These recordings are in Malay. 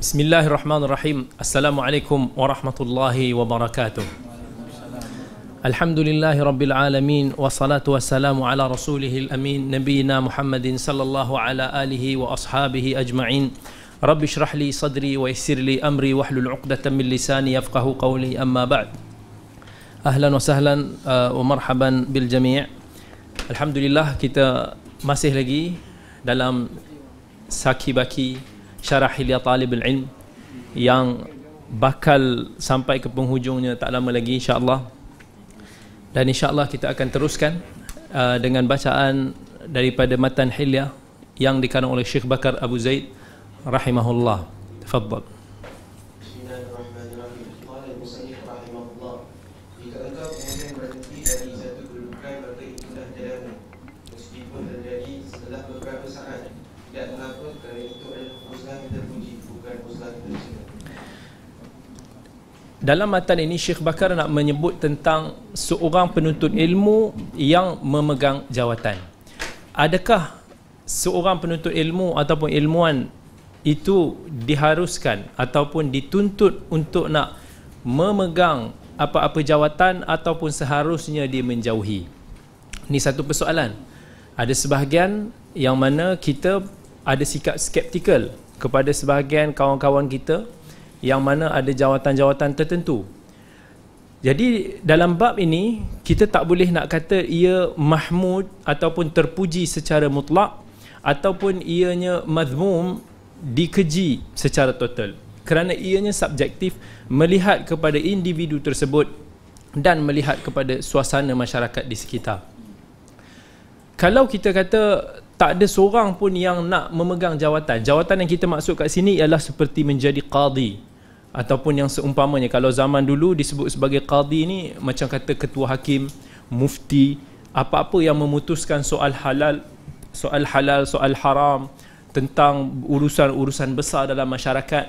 بسم الله الرحمن الرحيم السلام عليكم ورحمة الله وبركاته الحمد لله رب العالمين والصلاة والسلام على رسوله الأمين نبينا محمد صلى الله على آله وأصحابه أجمعين رب اشرح لي صدري ويسر لي أمري واحلل عقدة من لساني يفقه قولي أما بعد أهلا وسهلا ومرحبا بالجميع الحمد لله kita masih lagi dalam saki baki syarah hilya talib al-ilm yang bakal sampai ke penghujungnya tak lama lagi insyaAllah dan insyaAllah kita akan teruskan uh, dengan bacaan daripada matan hilya yang dikarang oleh Syekh Bakar Abu Zaid rahimahullah. Tafadhal. Dalam matan ini Syekh Bakar nak menyebut tentang seorang penuntut ilmu yang memegang jawatan. Adakah seorang penuntut ilmu ataupun ilmuan itu diharuskan ataupun dituntut untuk nak memegang apa-apa jawatan ataupun seharusnya dia menjauhi? Ini satu persoalan. Ada sebahagian yang mana kita ada sikap skeptikal kepada sebahagian kawan-kawan kita yang mana ada jawatan-jawatan tertentu. Jadi dalam bab ini kita tak boleh nak kata ia mahmud ataupun terpuji secara mutlak ataupun ianya mazmum dikeji secara total kerana ianya subjektif melihat kepada individu tersebut dan melihat kepada suasana masyarakat di sekitar. Kalau kita kata tak ada seorang pun yang nak memegang jawatan. Jawatan yang kita maksud kat sini ialah seperti menjadi qadi ataupun yang seumpamanya kalau zaman dulu disebut sebagai qadi ni macam kata ketua hakim mufti apa-apa yang memutuskan soal halal soal halal soal haram tentang urusan-urusan besar dalam masyarakat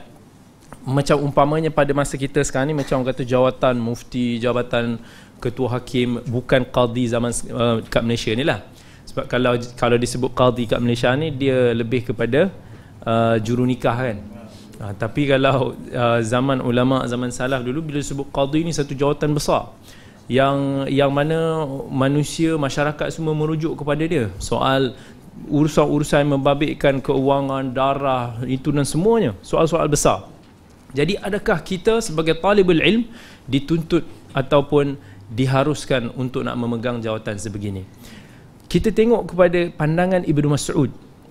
macam umpamanya pada masa kita sekarang ni macam orang kata jawatan mufti jabatan ketua hakim bukan qadi zaman uh, kat Malaysia ni lah sebab kalau kalau disebut qadi kat Malaysia ni dia lebih kepada uh, juru nikah kan Ha, tapi kalau uh, zaman ulama zaman salaf dulu bila sebut qadi ni satu jawatan besar yang yang mana manusia masyarakat semua merujuk kepada dia soal urusan-urusan membabitkan keuangan darah itu dan semuanya soal-soal besar jadi adakah kita sebagai talibul ilm dituntut ataupun diharuskan untuk nak memegang jawatan sebegini kita tengok kepada pandangan Ibnu Mas'ud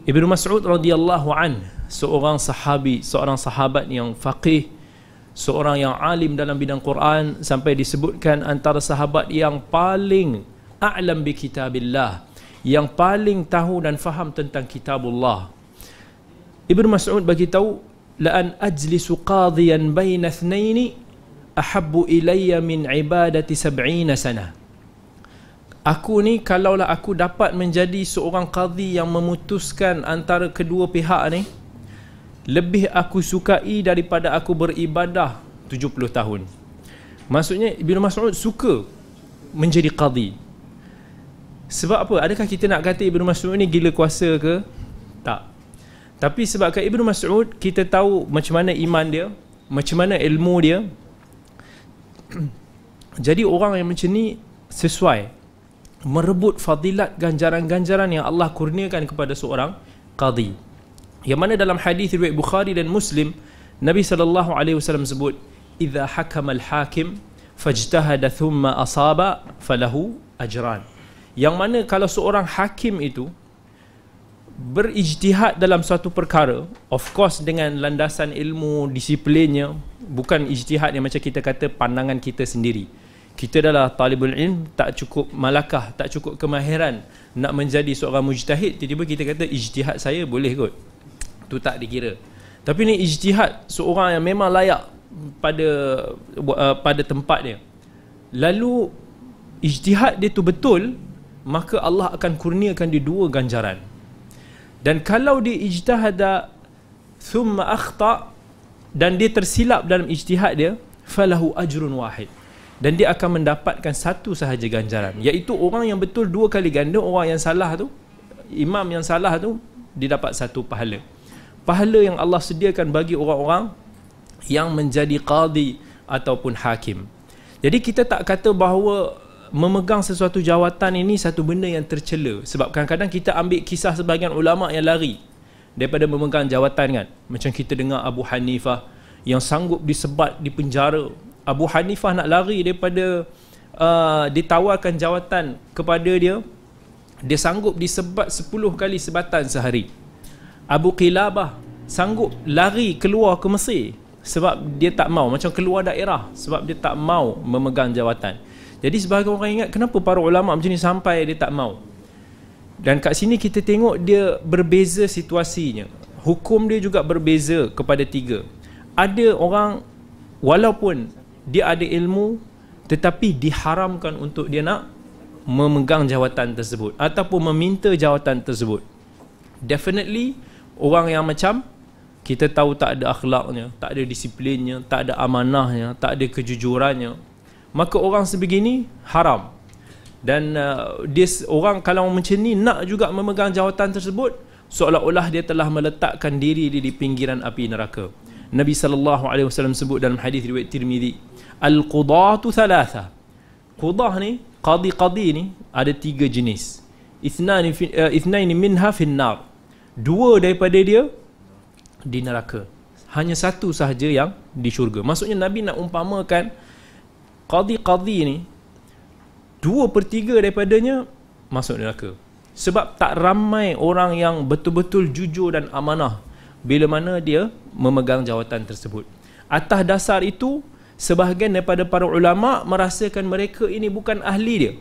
Ibnu Mas'ud radhiyallahu an seorang sahabi seorang sahabat yang faqih seorang yang alim dalam bidang Quran sampai disebutkan antara sahabat yang paling a'lam bi kitabillah yang paling tahu dan faham tentang kitabullah Ibnu Mas'ud bagi tahu la'an ajlisu qadhiyan baina ithnaini ahabbu ilayya min ibadati 70 sanah aku ni kalaulah aku dapat menjadi seorang qadhi yang memutuskan antara kedua pihak ni lebih aku sukai daripada aku beribadah 70 tahun maksudnya ibnu Mas'ud suka menjadi qadhi sebab apa? adakah kita nak kata ibnu Mas'ud ni gila kuasa ke? tak tapi sebabkan ibnu Mas'ud kita tahu macam mana iman dia macam mana ilmu dia jadi orang yang macam ni sesuai merebut fadilat ganjaran-ganjaran yang Allah kurniakan kepada seorang qadi. Yang mana dalam hadis riwayat Bukhari dan Muslim, Nabi sallallahu alaihi wasallam sebut, "Idza hakama al-hakim fajtahada thumma asaba falahu ajran." Yang mana kalau seorang hakim itu berijtihad dalam suatu perkara, of course dengan landasan ilmu, disiplinnya, bukan ijtihad yang macam kita kata pandangan kita sendiri kita adalah talibul ilm tak cukup malakah tak cukup kemahiran nak menjadi seorang mujtahid tiba-tiba kita kata ijtihad saya boleh kot tu tak dikira tapi ni ijtihad seorang yang memang layak pada uh, pada tempat dia lalu ijtihad dia tu betul maka Allah akan kurniakan dia dua ganjaran dan kalau dia ijtihada thumma akhta dan dia tersilap dalam ijtihad dia falahu ajrun wahid dan dia akan mendapatkan satu sahaja ganjaran iaitu orang yang betul dua kali ganda orang yang salah tu imam yang salah tu dia dapat satu pahala pahala yang Allah sediakan bagi orang-orang yang menjadi qadi ataupun hakim jadi kita tak kata bahawa memegang sesuatu jawatan ini satu benda yang tercela sebab kadang-kadang kita ambil kisah sebahagian ulama yang lari daripada memegang jawatan kan macam kita dengar Abu Hanifah yang sanggup disebat di penjara Abu Hanifah nak lari daripada uh, ditawarkan jawatan kepada dia dia sanggup disebat 10 kali sebatan sehari Abu Qilabah sanggup lari keluar ke Mesir sebab dia tak mau macam keluar daerah sebab dia tak mau memegang jawatan jadi sebahagian orang ingat kenapa para ulama macam ni sampai dia tak mau dan kat sini kita tengok dia berbeza situasinya hukum dia juga berbeza kepada tiga ada orang walaupun dia ada ilmu tetapi diharamkan untuk dia nak memegang jawatan tersebut ataupun meminta jawatan tersebut definitely orang yang macam kita tahu tak ada akhlaknya tak ada disiplinnya tak ada amanahnya tak ada kejujurannya maka orang sebegini haram dan uh, dia orang kalau macam ni nak juga memegang jawatan tersebut seolah-olah dia telah meletakkan diri dia di pinggiran api neraka Nabi saw sebut dalam hadis riwayat Tirmizi Al-Qudatu Thalatha Qudah ni Qadi-Qadi ni Ada tiga jenis Ithnani eh, ni minha finnar Dua daripada dia Di neraka Hanya satu sahaja yang Di syurga Maksudnya Nabi nak umpamakan Qadi-Qadi ni Dua per tiga daripadanya Masuk neraka Sebab tak ramai orang yang Betul-betul jujur dan amanah Bila mana dia Memegang jawatan tersebut Atas dasar itu sebahagian daripada para ulama merasakan mereka ini bukan ahli dia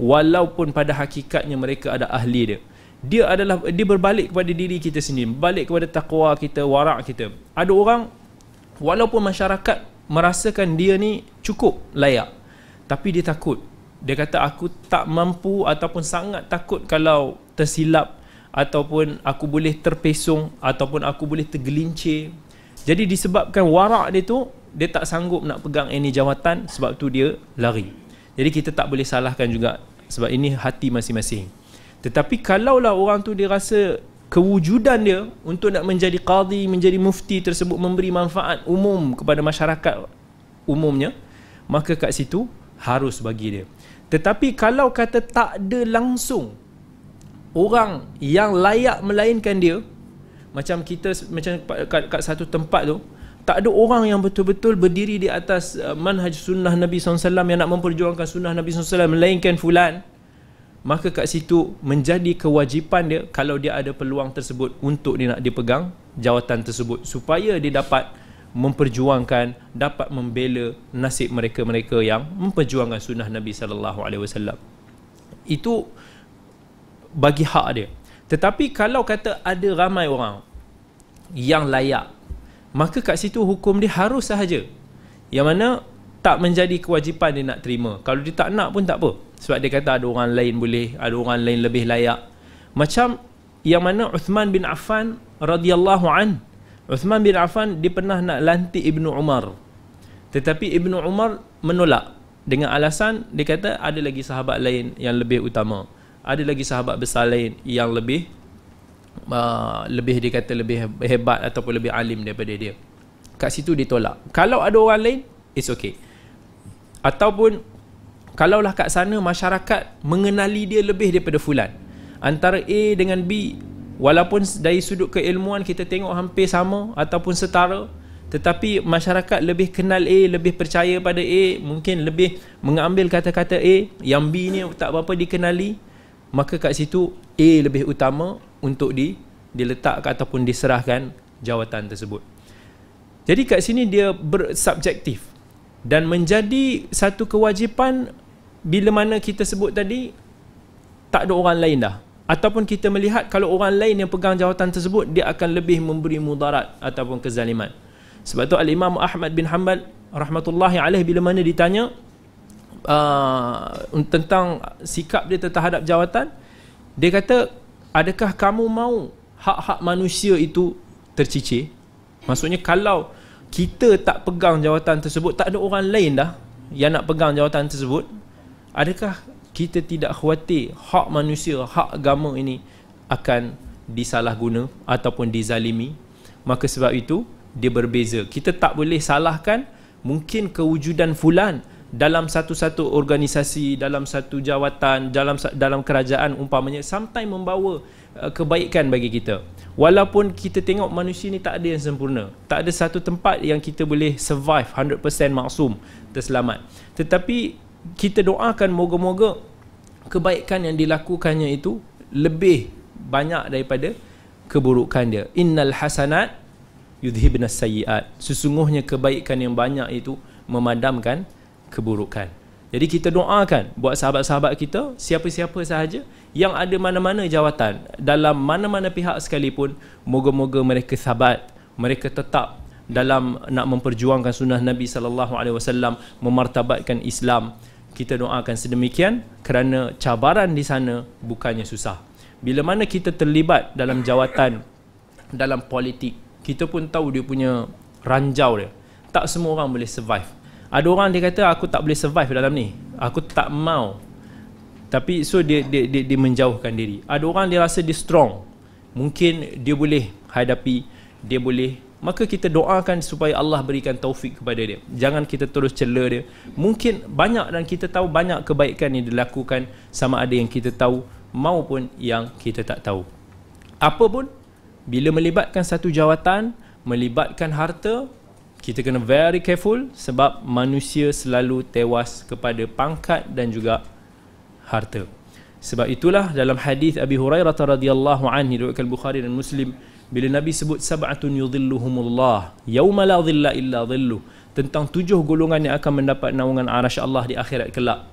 walaupun pada hakikatnya mereka ada ahli dia dia adalah dia berbalik kepada diri kita sendiri balik kepada takwa kita warak kita ada orang walaupun masyarakat merasakan dia ni cukup layak tapi dia takut dia kata aku tak mampu ataupun sangat takut kalau tersilap ataupun aku boleh terpesong ataupun aku boleh tergelincir jadi disebabkan warak dia tu dia tak sanggup nak pegang any jawatan sebab tu dia lari jadi kita tak boleh salahkan juga sebab ini hati masing-masing tetapi kalaulah orang tu dia rasa kewujudan dia untuk nak menjadi qadi menjadi mufti tersebut memberi manfaat umum kepada masyarakat umumnya maka kat situ harus bagi dia tetapi kalau kata tak ada langsung orang yang layak melainkan dia macam kita macam kat, kat satu tempat tu tak ada orang yang betul-betul berdiri di atas uh, manhaj sunnah Nabi SAW yang nak memperjuangkan sunnah Nabi SAW melainkan fulan maka kat situ menjadi kewajipan dia kalau dia ada peluang tersebut untuk dia nak dipegang jawatan tersebut supaya dia dapat memperjuangkan dapat membela nasib mereka-mereka yang memperjuangkan sunnah Nabi sallallahu alaihi wasallam. Itu bagi hak dia. Tetapi kalau kata ada ramai orang yang layak maka kat situ hukum dia harus sahaja yang mana tak menjadi kewajipan dia nak terima kalau dia tak nak pun tak apa sebab dia kata ada orang lain boleh ada orang lain lebih layak macam yang mana Uthman bin Affan radhiyallahu an Uthman bin Affan dia pernah nak lantik Ibnu Umar tetapi Ibnu Umar menolak dengan alasan dia kata ada lagi sahabat lain yang lebih utama ada lagi sahabat besar lain yang lebih Uh, lebih dikata lebih hebat ataupun lebih alim daripada dia. Kat situ ditolak. Kalau ada orang lain, it's okay. Ataupun kalaulah kat sana masyarakat mengenali dia lebih daripada fulan. Antara A dengan B walaupun dari sudut keilmuan kita tengok hampir sama ataupun setara tetapi masyarakat lebih kenal A, lebih percaya pada A, mungkin lebih mengambil kata-kata A yang B ni tak berapa dikenali, maka kat situ A lebih utama, untuk di diletakkan ataupun diserahkan jawatan tersebut. Jadi kat sini dia bersubjektif dan menjadi satu kewajipan bila mana kita sebut tadi tak ada orang lain dah ataupun kita melihat kalau orang lain yang pegang jawatan tersebut dia akan lebih memberi mudarat ataupun kezaliman. Sebab tu Al Imam Ahmad bin Hanbal rahmatullahi alaih bila mana ditanya uh, tentang sikap dia terhadap jawatan dia kata adakah kamu mau hak-hak manusia itu tercicir? Maksudnya kalau kita tak pegang jawatan tersebut, tak ada orang lain dah yang nak pegang jawatan tersebut, adakah kita tidak khawatir hak manusia, hak agama ini akan disalahguna ataupun dizalimi? Maka sebab itu, dia berbeza. Kita tak boleh salahkan mungkin kewujudan fulan dalam satu-satu organisasi, dalam satu jawatan, dalam dalam kerajaan umpamanya sometimes membawa uh, kebaikan bagi kita. Walaupun kita tengok manusia ni tak ada yang sempurna. Tak ada satu tempat yang kita boleh survive 100% maksum terselamat. Tetapi kita doakan moga-moga kebaikan yang dilakukannya itu lebih banyak daripada keburukan dia. Innal hasanat yudhibnas sayiat. Sesungguhnya kebaikan yang banyak itu memadamkan keburukan. Jadi kita doakan buat sahabat-sahabat kita, siapa-siapa sahaja yang ada mana-mana jawatan dalam mana-mana pihak sekalipun, moga-moga mereka sabat, mereka tetap dalam nak memperjuangkan sunnah Nabi sallallahu alaihi wasallam memartabatkan Islam. Kita doakan sedemikian kerana cabaran di sana bukannya susah. Bila mana kita terlibat dalam jawatan dalam politik, kita pun tahu dia punya ranjau dia. Tak semua orang boleh survive ada orang dia kata aku tak boleh survive dalam ni aku tak mau tapi so dia, dia dia dia menjauhkan diri ada orang dia rasa dia strong mungkin dia boleh hadapi dia boleh maka kita doakan supaya Allah berikan taufik kepada dia jangan kita terus cela dia mungkin banyak dan kita tahu banyak kebaikan yang dilakukan sama ada yang kita tahu maupun yang kita tak tahu apa pun bila melibatkan satu jawatan melibatkan harta kita kena very careful sebab manusia selalu tewas kepada pangkat dan juga harta. Sebab itulah dalam hadis Abi Hurairah radhiyallahu anhu diriwayatkan Bukhari dan Muslim bila Nabi sebut sab'atun yudhilluhumullah yauma la dhilla illa dhillu tentang tujuh golongan yang akan mendapat naungan arasy Allah di akhirat kelak.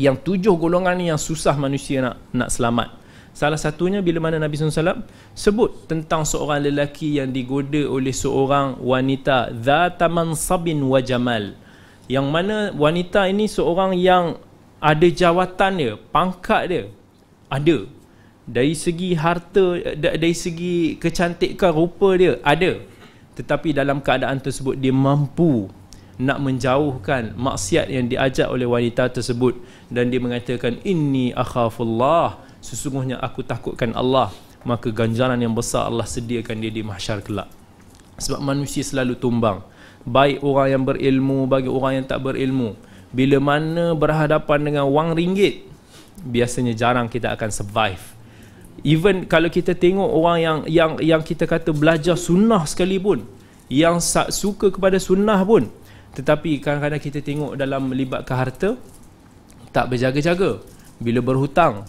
Yang tujuh golongan ni yang susah manusia nak nak selamat. Salah satunya bila mana Nabi SAW sebut tentang seorang lelaki yang digoda oleh seorang wanita Zataman sabin wa Yang mana wanita ini seorang yang ada jawatan dia, pangkat dia Ada Dari segi harta, dari segi kecantikan rupa dia, ada Tetapi dalam keadaan tersebut dia mampu nak menjauhkan maksiat yang diajak oleh wanita tersebut dan dia mengatakan inni akhafullah sesungguhnya aku takutkan Allah maka ganjaran yang besar Allah sediakan dia di mahsyar kelak sebab manusia selalu tumbang baik orang yang berilmu bagi orang yang tak berilmu bila mana berhadapan dengan wang ringgit biasanya jarang kita akan survive even kalau kita tengok orang yang yang yang kita kata belajar sunnah sekalipun yang suka kepada sunnah pun tetapi kadang-kadang kita tengok dalam melibatkan harta tak berjaga-jaga bila berhutang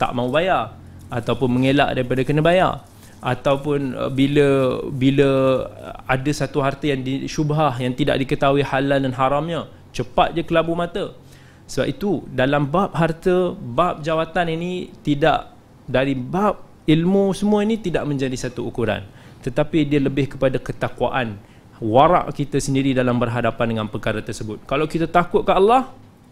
tak mau bayar ataupun mengelak daripada kena bayar ataupun uh, bila bila uh, ada satu harta yang di syubhah yang tidak diketahui halal dan haramnya cepat je kelabu mata sebab itu dalam bab harta bab jawatan ini tidak dari bab ilmu semua ini tidak menjadi satu ukuran tetapi dia lebih kepada ketakwaan warak kita sendiri dalam berhadapan dengan perkara tersebut kalau kita takut ke Allah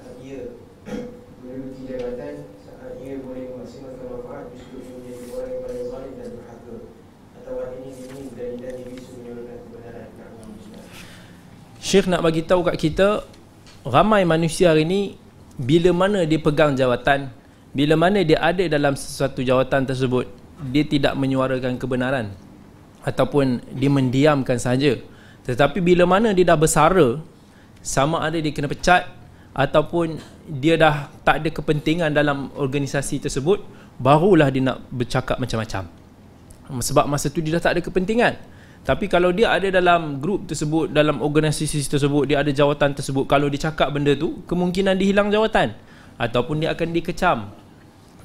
saat ia melalui tindakan saat ia boleh menghasilkan manfaat justru ia menjadi orang yang paling zalim dan berhak atau ini ini dari dan ini sebenarnya kebenaran Syekh nak bagi tahu kat kita ramai manusia hari ini bila mana dia pegang jawatan bila mana dia ada dalam sesuatu jawatan tersebut dia tidak menyuarakan kebenaran ataupun dia mendiamkan saja tetapi bila mana dia dah bersara sama ada dia kena pecat ataupun dia dah tak ada kepentingan dalam organisasi tersebut barulah dia nak bercakap macam-macam sebab masa tu dia dah tak ada kepentingan tapi kalau dia ada dalam grup tersebut dalam organisasi tersebut dia ada jawatan tersebut kalau dia cakap benda tu kemungkinan dia hilang jawatan ataupun dia akan dikecam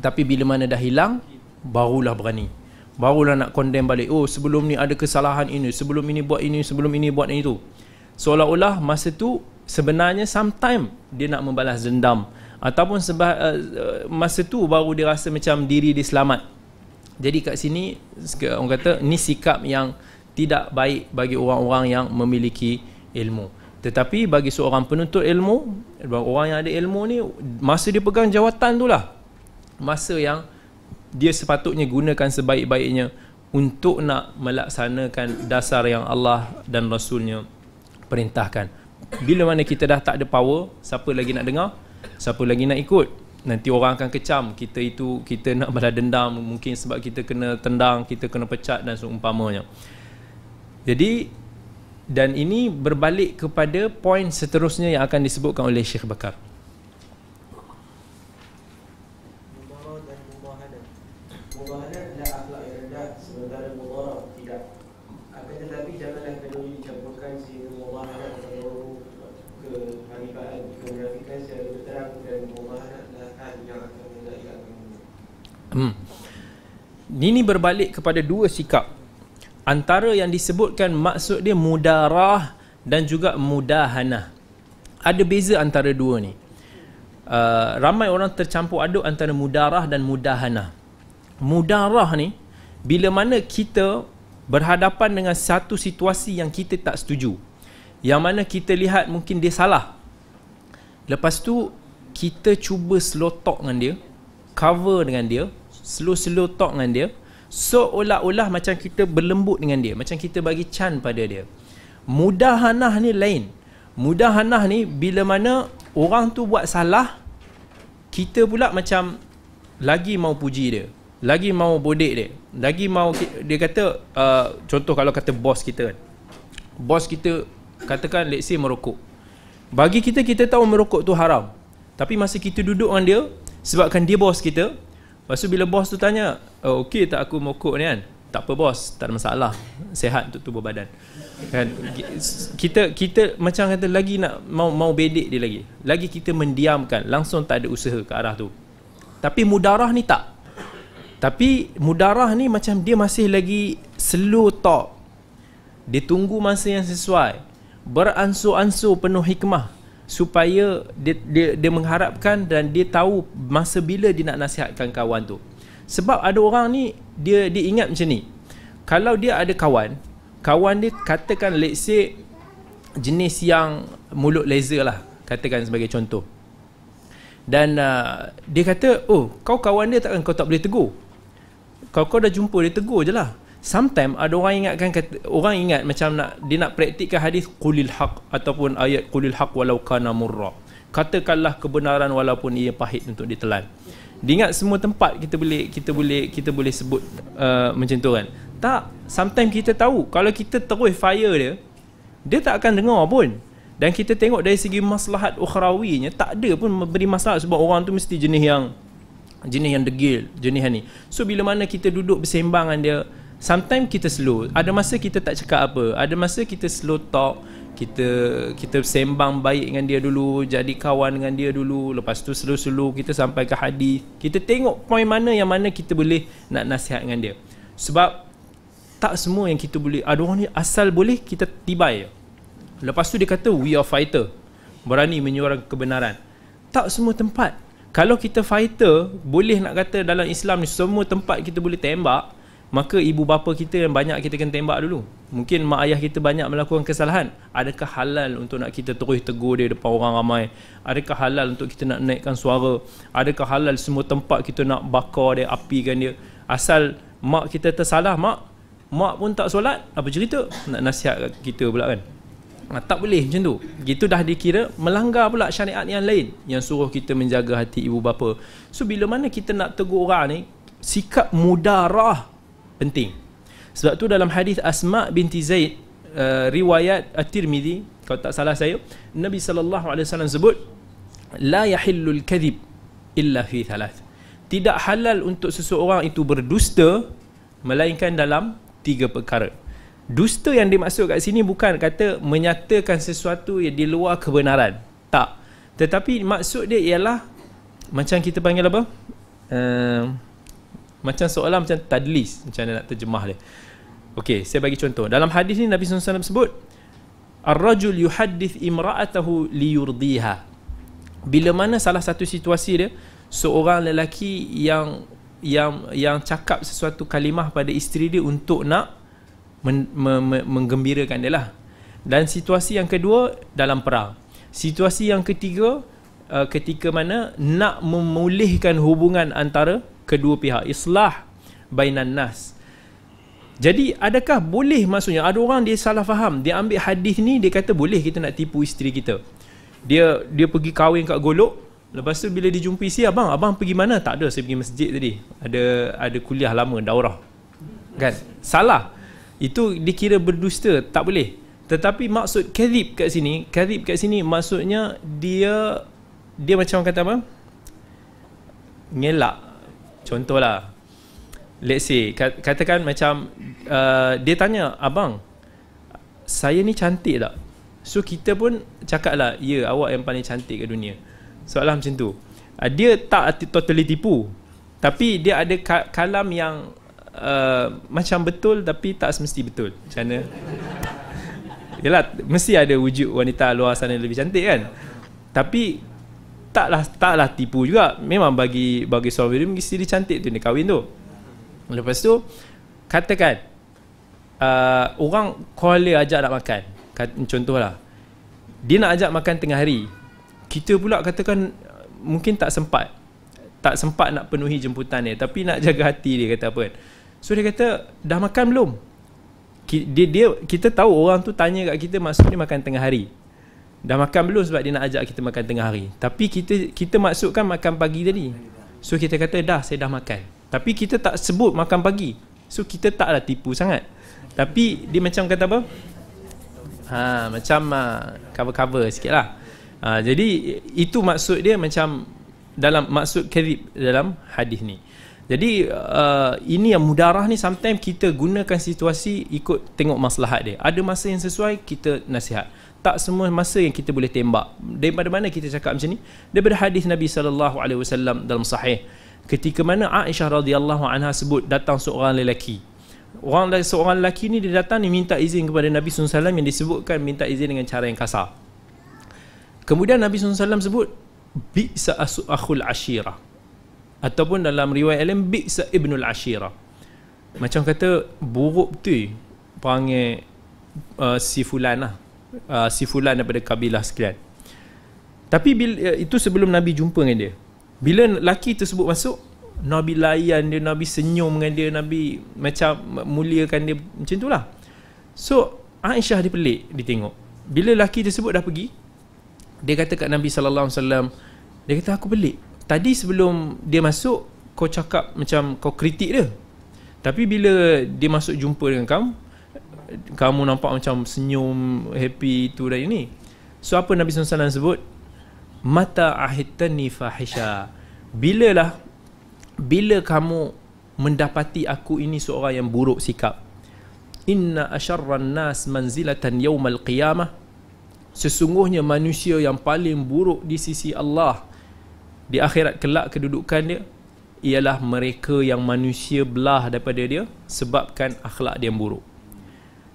tapi bila mana dah hilang barulah berani barulah nak condemn balik oh sebelum ni ada kesalahan ini sebelum ini buat ini sebelum ini buat ini tu seolah-olah masa tu sebenarnya sometimes dia nak membalas dendam ataupun seba, uh, eh, eh, masa tu baru dia rasa macam diri dia selamat. Jadi kat sini orang kata ni sikap yang tidak baik bagi orang-orang yang memiliki ilmu. Tetapi bagi seorang penuntut ilmu, orang yang ada ilmu ni masa dia pegang jawatan tu lah masa yang dia sepatutnya gunakan sebaik-baiknya untuk nak melaksanakan dasar yang Allah dan Rasulnya perintahkan bila mana kita dah tak ada power siapa lagi nak dengar siapa lagi nak ikut nanti orang akan kecam kita itu kita nak balas dendam mungkin sebab kita kena tendang kita kena pecat dan seumpamanya jadi dan ini berbalik kepada poin seterusnya yang akan disebutkan oleh Syekh Bakar ini berbalik kepada dua sikap antara yang disebutkan maksud dia mudarah dan juga mudahanah ada beza antara dua ni uh, ramai orang tercampur aduk antara mudarah dan mudahanah mudarah ni bila mana kita berhadapan dengan satu situasi yang kita tak setuju yang mana kita lihat mungkin dia salah lepas tu kita cuba slow dengan dia cover dengan dia slow-slow talk dengan dia so olah-olah macam kita berlembut dengan dia macam kita bagi can pada dia mudah hanah ni lain mudah hanah ni bila mana orang tu buat salah kita pula macam lagi mau puji dia lagi mau bodek dia lagi mau dia kata uh, contoh kalau kata bos kita kan bos kita katakan let's say merokok bagi kita kita tahu merokok tu haram tapi masa kita duduk dengan dia sebabkan dia bos kita Lepas tu bila bos tu tanya, oh, okey tak aku mokok ni kan? Tak apa bos, tak ada masalah. Sehat untuk tubuh badan. Kan? Kita kita macam kata lagi nak mau mau bedik dia lagi. Lagi kita mendiamkan, langsung tak ada usaha ke arah tu. Tapi mudarah ni tak. Tapi mudarah ni macam dia masih lagi slow talk. Dia tunggu masa yang sesuai. Beransur-ansur penuh hikmah supaya dia, dia, dia mengharapkan dan dia tahu masa bila dia nak nasihatkan kawan tu sebab ada orang ni dia dia ingat macam ni kalau dia ada kawan kawan dia katakan let's say jenis yang mulut laser lah katakan sebagai contoh dan uh, dia kata oh kau kawan dia takkan kau tak boleh tegur kau kau dah jumpa dia tegur je lah sometimes ada orang ingatkan kata, orang ingat macam nak dia nak praktikkan hadis qulil haq ataupun ayat qulil haq walau kana murra katakanlah kebenaran walaupun ia pahit untuk ditelan Ingat semua tempat kita boleh kita boleh kita boleh sebut uh, macam tu kan tak sometimes kita tahu kalau kita terus fire dia dia tak akan dengar pun dan kita tengok dari segi maslahat ukhrawinya tak ada pun memberi masalah sebab orang tu mesti jenis yang jenis yang degil jenis yang ni so bila mana kita duduk bersembang dengan dia sometimes kita slow ada masa kita tak cakap apa ada masa kita slow talk kita kita sembang baik dengan dia dulu jadi kawan dengan dia dulu lepas tu slow-slow kita sampai ke hadis kita tengok point mana yang mana kita boleh nak nasihat dengan dia sebab tak semua yang kita boleh ada orang ni asal boleh kita tiba ya. lepas tu dia kata we are fighter berani menyuarakan kebenaran tak semua tempat kalau kita fighter boleh nak kata dalam Islam ni semua tempat kita boleh tembak maka ibu bapa kita yang banyak kita kena tembak dulu mungkin mak ayah kita banyak melakukan kesalahan adakah halal untuk nak kita terus tegur dia depan orang ramai adakah halal untuk kita nak naikkan suara adakah halal semua tempat kita nak bakar dia apikan dia asal mak kita tersalah mak mak pun tak solat apa cerita nak nasihat kita pula kan Ha, tak boleh macam tu Gitu dah dikira Melanggar pula syariat yang lain Yang suruh kita menjaga hati ibu bapa So bila mana kita nak tegur orang ni Sikap mudarah penting. Sebab tu dalam hadis Asma binti Zaid uh, riwayat At-Tirmizi kalau tak salah saya Nabi sallallahu alaihi wasallam sebut la yahillu al-kadhib illa fi thalath. Tidak halal untuk seseorang itu berdusta melainkan dalam tiga perkara. Dusta yang dimaksud kat sini bukan kata menyatakan sesuatu yang di luar kebenaran. Tak. Tetapi maksud dia ialah macam kita panggil apa? Uh, macam seolah macam tadlis Macam mana nak terjemah dia Okey, saya bagi contoh Dalam hadis ni Nabi SAW sebut Ar-rajul yuhadith imra'atahu liyurdiha Bila mana salah satu situasi dia Seorang lelaki yang yang yang cakap sesuatu kalimah pada isteri dia untuk nak men, me, me, menggembirakan dia lah dan situasi yang kedua dalam perang situasi yang ketiga uh, ketika mana nak memulihkan hubungan antara kedua pihak islah bainan nas jadi adakah boleh maksudnya ada orang dia salah faham dia ambil hadis ni dia kata boleh kita nak tipu isteri kita dia dia pergi kahwin kat golok lepas tu bila dia jumpa isteri abang abang pergi mana tak ada saya pergi masjid tadi ada ada kuliah lama daurah kan salah itu dikira berdusta tak boleh tetapi maksud kadzib kat sini kadzib kat sini maksudnya dia dia macam kata apa ngelak Contohlah Let's say Katakan macam uh, Dia tanya Abang Saya ni cantik tak? So kita pun Cakap lah Ya yeah, awak yang paling cantik ke dunia Soalan macam tu uh, Dia tak totally tipu Tapi dia ada kalam yang uh, Macam betul Tapi tak semesti betul Macam mana? Yelah Mesti ada wujud wanita luar sana lebih cantik kan? Tapi taklah taklah tipu juga memang bagi bagi suami dia mesti dia cantik tu dia kahwin tu lepas tu katakan uh, orang call dia ajak nak makan contohlah dia nak ajak makan tengah hari kita pula katakan uh, mungkin tak sempat tak sempat nak penuhi jemputan dia tapi nak jaga hati dia kata apa kan. so dia kata dah makan belum dia, dia, kita tahu orang tu tanya kat kita maksudnya makan tengah hari Dah makan belum sebab dia nak ajak kita makan tengah hari. Tapi kita kita maksudkan makan pagi tadi. So kita kata dah saya dah makan. Tapi kita tak sebut makan pagi. So kita taklah tipu sangat. Tapi dia macam kata apa? Ha macam uh, cover-cover sikitlah. Ha jadi itu maksud dia macam dalam maksud kerib dalam hadis ni. Jadi uh, ini yang mudarah ni sometimes kita gunakan situasi ikut tengok maslahat dia. Ada masa yang sesuai kita nasihat tak semua masa yang kita boleh tembak. Dari mana kita cakap macam ni? Daripada hadis Nabi sallallahu alaihi wasallam dalam sahih. Ketika mana Aisyah radhiyallahu anha sebut datang seorang lelaki. Orang seorang lelaki ni dia datang dia minta izin kepada Nabi sallallahu yang disebutkan minta izin dengan cara yang kasar. Kemudian Nabi sallallahu sebut bi'sa asu akhul ashira ataupun dalam riwayat lain bi'sa ibnul ashira. Macam kata buruk betul panggil uh, si fulan lah uh, si fulan daripada kabilah sekian. Tapi bila, uh, eh, itu sebelum Nabi jumpa dengan dia. Bila lelaki tersebut masuk, Nabi layan dia, Nabi senyum dengan dia, Nabi macam muliakan dia, macam itulah. So, Aisyah dia pelik, dia tengok. Bila lelaki tersebut dah pergi, dia kata kat Nabi Sallallahu Alaihi Wasallam, dia kata, aku pelik. Tadi sebelum dia masuk, kau cakap macam kau kritik dia. Tapi bila dia masuk jumpa dengan kamu, kamu nampak macam senyum happy tu dan ini so apa Nabi SAW sebut mata ahitan ahitani fahisha lah, bila kamu mendapati aku ini seorang yang buruk sikap inna asharran nas manzilatan yawmal qiyamah sesungguhnya manusia yang paling buruk di sisi Allah di akhirat kelak kedudukan dia ialah mereka yang manusia belah daripada dia sebabkan akhlak dia yang buruk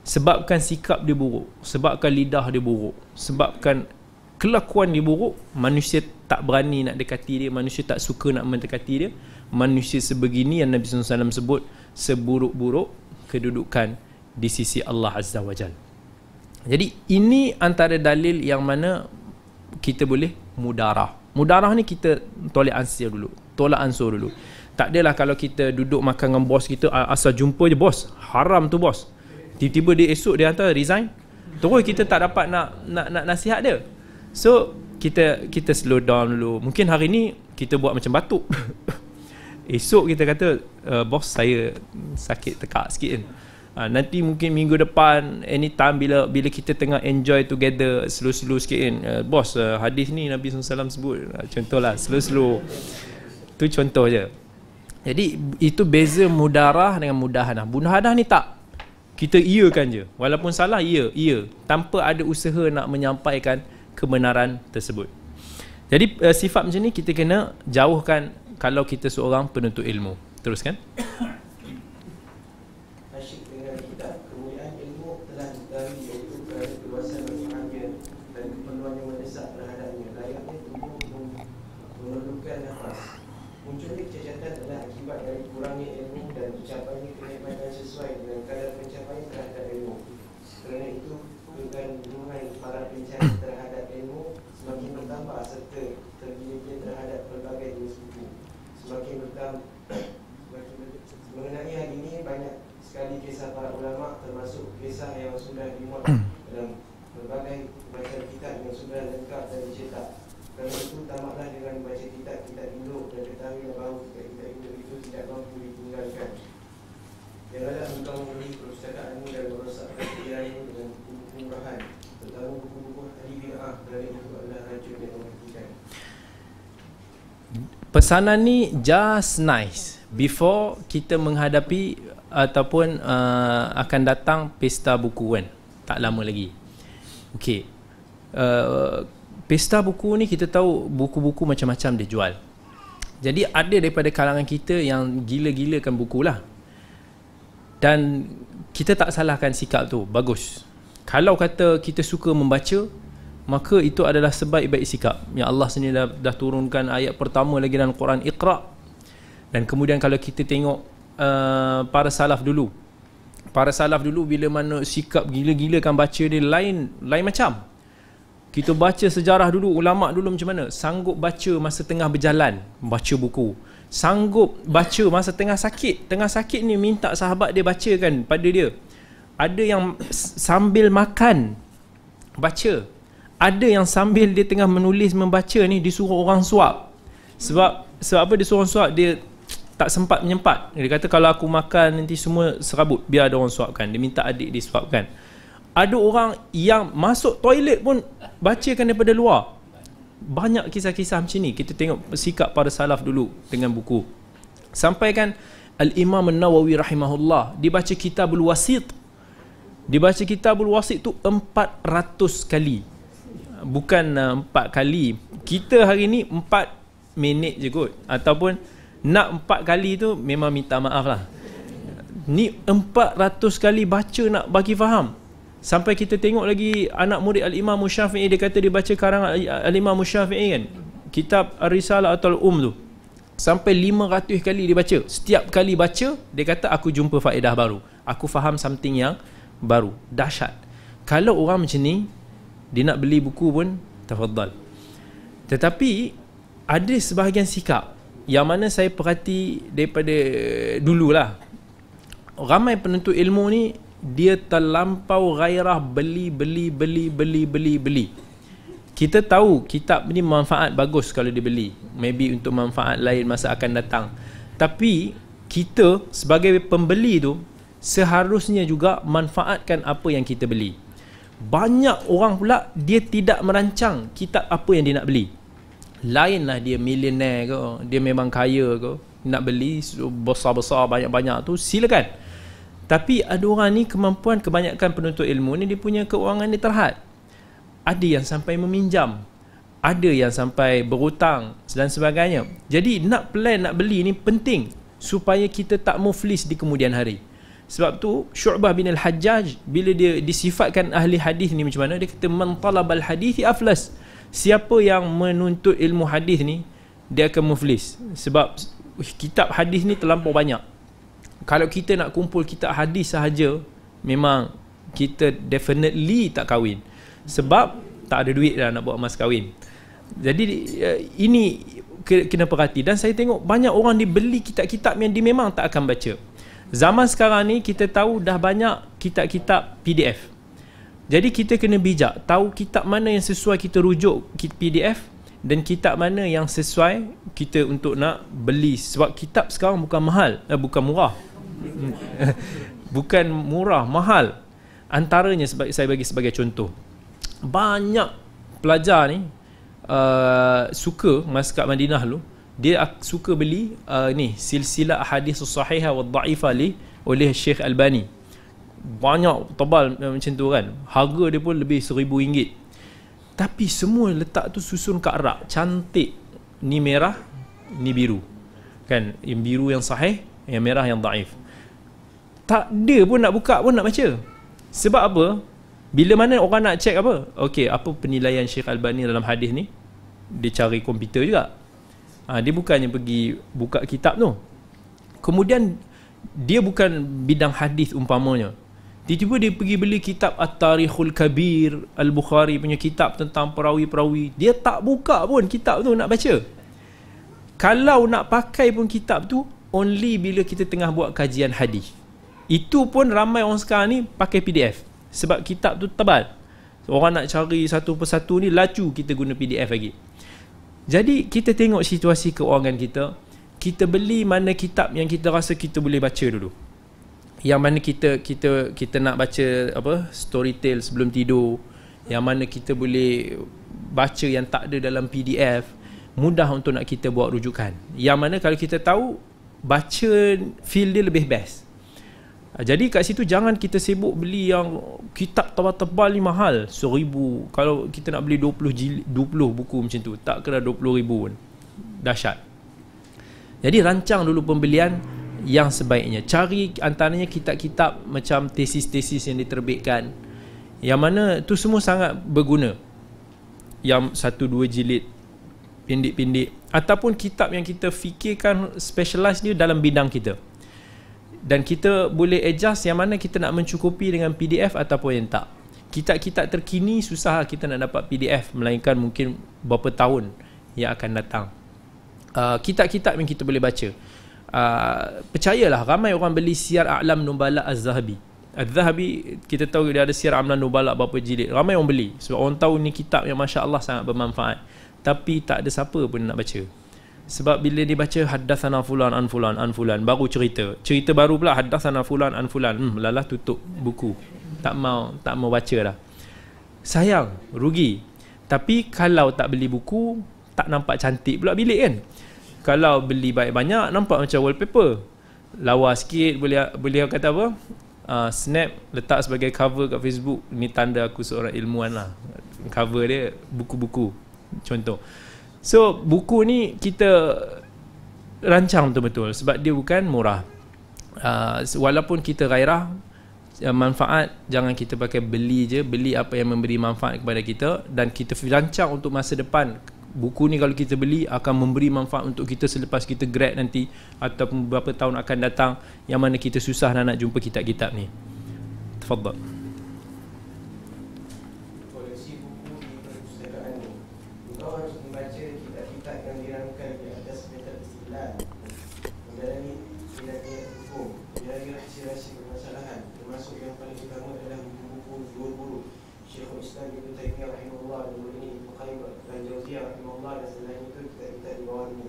sebabkan sikap dia buruk, sebabkan lidah dia buruk, sebabkan kelakuan dia buruk, manusia tak berani nak dekati dia, manusia tak suka nak mendekati dia. Manusia sebegini yang Nabi SAW sebut seburuk-buruk kedudukan di sisi Allah Azza wa Jal. Jadi ini antara dalil yang mana kita boleh mudarah. Mudarah ni kita tolak ansur dulu. Tolak ansur dulu. Tak adalah kalau kita duduk makan dengan bos kita ah, asal jumpa je bos. Haram tu bos. Tiba-tiba dia esok dia hantar resign. Terus kita tak dapat nak, nak nak nasihat dia. So kita kita slow down dulu. Mungkin hari ni kita buat macam batuk. esok kita kata uh, bos saya sakit tekak sikit kan. Uh, nanti mungkin minggu depan anytime bila bila kita tengah enjoy together slow-slow sikit kan. Uh, bos uh, hadis ni Nabi SAW sebut uh, contohlah slow-slow. tu contoh je. Jadi itu beza mudarah dengan mudahanah. Mudahanah ni tak kita iakan je walaupun salah iya iya tanpa ada usaha nak menyampaikan kebenaran tersebut jadi eh, sifat macam ni kita kena jauhkan kalau kita seorang penuntut ilmu teruskan pesanan ni just nice before kita menghadapi ataupun uh, akan datang pesta buku kan tak lama lagi okay uh, pesta buku ni kita tahu buku-buku macam-macam dia jual jadi ada daripada kalangan kita yang gila-gilakan buku lah dan kita tak salahkan sikap tu bagus kalau kata kita suka membaca maka itu adalah sebaik-baik sikap yang Allah sendiri dah, dah turunkan ayat pertama lagi dalam Quran Iqra dan kemudian kalau kita tengok uh, para salaf dulu para salaf dulu bila mana sikap gila-gila kan baca dia lain lain macam kita baca sejarah dulu ulama dulu macam mana sanggup baca masa tengah berjalan baca buku sanggup baca masa tengah sakit tengah sakit ni minta sahabat dia bacakan pada dia ada yang sambil makan baca ada yang sambil dia tengah menulis membaca ni disuruh orang suap sebab sebab apa disuruh orang suap dia tak sempat menyempat dia kata kalau aku makan nanti semua serabut biar ada orang suapkan dia minta adik dia suapkan ada orang yang masuk toilet pun bacakan daripada luar banyak kisah-kisah macam ni kita tengok sikap para salaf dulu dengan buku sampai kan Al-Imam An-Nawawi Rahimahullah dia baca kitab Al-Wasit dia baca kitab Al-Wasit tu 400 kali bukan uh, empat kali kita hari ni empat minit je kot ataupun nak empat kali tu memang minta maaf lah ni empat ratus kali baca nak bagi faham sampai kita tengok lagi anak murid Al-Imam Musyafi'i dia kata dia baca karangan Al-Imam Musyafi'i kan kitab Ar-Risalah atau Um tu sampai ratus kali dia baca setiap kali baca dia kata aku jumpa faedah baru aku faham something yang baru dahsyat kalau orang macam ni dia nak beli buku pun tafadhal tetapi ada sebahagian sikap yang mana saya perhati daripada dululah ramai penuntut ilmu ni dia terlampau gairah beli beli beli beli beli beli kita tahu kitab ni manfaat bagus kalau dibeli maybe untuk manfaat lain masa akan datang tapi kita sebagai pembeli tu seharusnya juga manfaatkan apa yang kita beli banyak orang pula dia tidak merancang kitab apa yang dia nak beli. Lainlah dia millionaire ke, dia memang kaya ke, nak beli besar-besar banyak-banyak tu silakan. Tapi ada orang ni kemampuan kebanyakan penuntut ilmu ni dia punya keuangan ni terhad. Ada yang sampai meminjam, ada yang sampai berhutang dan sebagainya. Jadi nak plan nak beli ni penting supaya kita tak muflis di kemudian hari. Sebab tu Syu'bah bin Al-Hajjaj bila dia disifatkan ahli hadis ni macam mana dia kata man talabal hadithi aflas. Siapa yang menuntut ilmu hadis ni dia akan muflis sebab uh, kitab hadis ni terlampau banyak. Kalau kita nak kumpul kitab hadis sahaja memang kita definitely tak kahwin sebab tak ada duit dah nak buat mas kahwin. Jadi uh, ini kena perhati dan saya tengok banyak orang dibeli kitab-kitab yang dia memang tak akan baca. Zaman sekarang ni kita tahu dah banyak kitab-kitab PDF. Jadi kita kena bijak tahu kitab mana yang sesuai kita rujuk PDF dan kitab mana yang sesuai kita untuk nak beli sebab kitab sekarang bukan mahal eh, bukan murah bukan murah mahal antaranya sebab saya bagi sebagai contoh banyak pelajar ni uh, suka masuk kat Madinah dulu dia suka beli uh, ni silsilah hadis sahihah wa dhaifah li oleh Syekh Albani. Banyak tebal macam tu kan. Harga dia pun lebih seribu ringgit. Tapi semua letak tu susun kat rak. Cantik. Ni merah, ni biru. Kan? Yang biru yang sahih, yang merah yang daif. Tak ada pun nak buka pun nak baca. Sebab apa? Bila mana orang nak check apa? Okey, apa penilaian Syekh Albani dalam hadis ni? Dia cari komputer juga. Ha, dia bukannya pergi buka kitab tu. Kemudian dia bukan bidang hadis umpamanya. Tiba-tiba dia pergi beli kitab At-Tarikhul Kabir Al-Bukhari punya kitab tentang perawi-perawi. Dia tak buka pun kitab tu nak baca. Kalau nak pakai pun kitab tu only bila kita tengah buat kajian hadis. Itu pun ramai orang sekarang ni pakai PDF sebab kitab tu tebal. Orang nak cari satu persatu ni lacu kita guna PDF lagi. Jadi kita tengok situasi keuangan kita Kita beli mana kitab yang kita rasa kita boleh baca dulu Yang mana kita kita kita nak baca apa story tale sebelum tidur Yang mana kita boleh baca yang tak ada dalam PDF Mudah untuk nak kita buat rujukan Yang mana kalau kita tahu Baca feel dia lebih best Ah, jadi kat situ jangan kita sibuk beli yang kitab tebal-tebal ni mahal. Seribu. Kalau kita nak beli 20, jilid, 20 buku macam tu. Tak kena 20 ribu pun. Dahsyat. Jadi rancang dulu pembelian yang sebaiknya. Cari antaranya kitab-kitab macam tesis-tesis yang diterbitkan. Yang mana tu semua sangat berguna. Yang satu dua jilid pendek-pendek. Ataupun kitab yang kita fikirkan specialize dia dalam bidang kita dan kita boleh adjust yang mana kita nak mencukupi dengan PDF ataupun yang tak. Kitab-kitab terkini susah kita nak dapat PDF melainkan mungkin beberapa tahun yang akan datang. Uh, kitab-kitab yang kita boleh baca. Uh, percayalah ramai orang beli Siar A'lam Nubala Az-Zahabi. Az-Zahabi kita tahu dia ada Siar alam Nubala berapa jilid. Ramai orang beli sebab orang tahu ni kitab yang masya-Allah sangat bermanfaat. Tapi tak ada siapa pun nak baca sebab bila dia baca hadathana fulan an fulan an fulan baru cerita cerita baru pula hadathana fulan an fulan hmm, lalah tutup buku tak mau tak mau baca dah sayang rugi tapi kalau tak beli buku tak nampak cantik pula bilik kan kalau beli banyak-banyak nampak macam wallpaper lawa sikit boleh boleh kata apa uh, snap letak sebagai cover kat Facebook ni tanda aku seorang ilmuan lah cover dia buku-buku contoh So buku ni kita rancang betul-betul sebab dia bukan murah. Uh, walaupun kita gairah eh, manfaat jangan kita pakai beli je beli apa yang memberi manfaat kepada kita dan kita rancang untuk masa depan buku ni kalau kita beli akan memberi manfaat untuk kita selepas kita grad nanti atau beberapa tahun akan datang yang mana kita susah nak, nak jumpa kitab-kitab ni tafadhal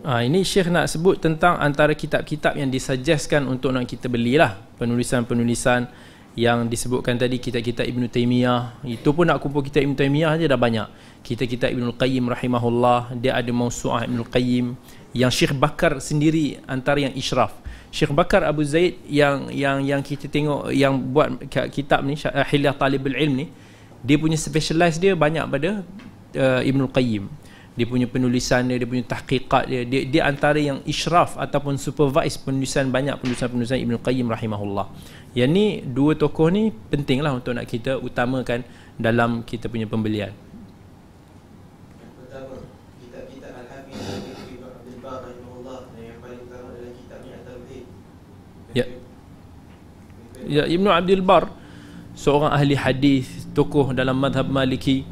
uh, ini Syekh nak sebut tentang antara kitab-kitab yang disuggestkan untuk nak kita belilah penulisan-penulisan yang disebutkan tadi kitab-kitab Ibn Taymiyah itu pun nak kumpul kitab Ibn Taymiyah je dah banyak kita kitab Ibn Al-Qayyim rahimahullah dia ada mausu'ah Ibn Al-Qayyim yang Syekh Bakar sendiri antara yang israf Syekh Bakar Abu Zaid yang yang yang kita tengok yang buat kitab ni Hilyah Talibul Ilm ni dia punya specialize dia banyak pada uh, Ibn Al-Qayyim dia punya penulisan dia, dia punya tahqiqat dia, dia, dia antara yang israf ataupun supervise penulisan banyak penulisan-penulisan Ibn Qayyim rahimahullah. Yang ni dua tokoh ni pentinglah untuk nak kita utamakan dalam kita punya pembelian. Ya. Ya Ibn Abdul Bar seorang ahli hadis, tokoh dalam Madhab Maliki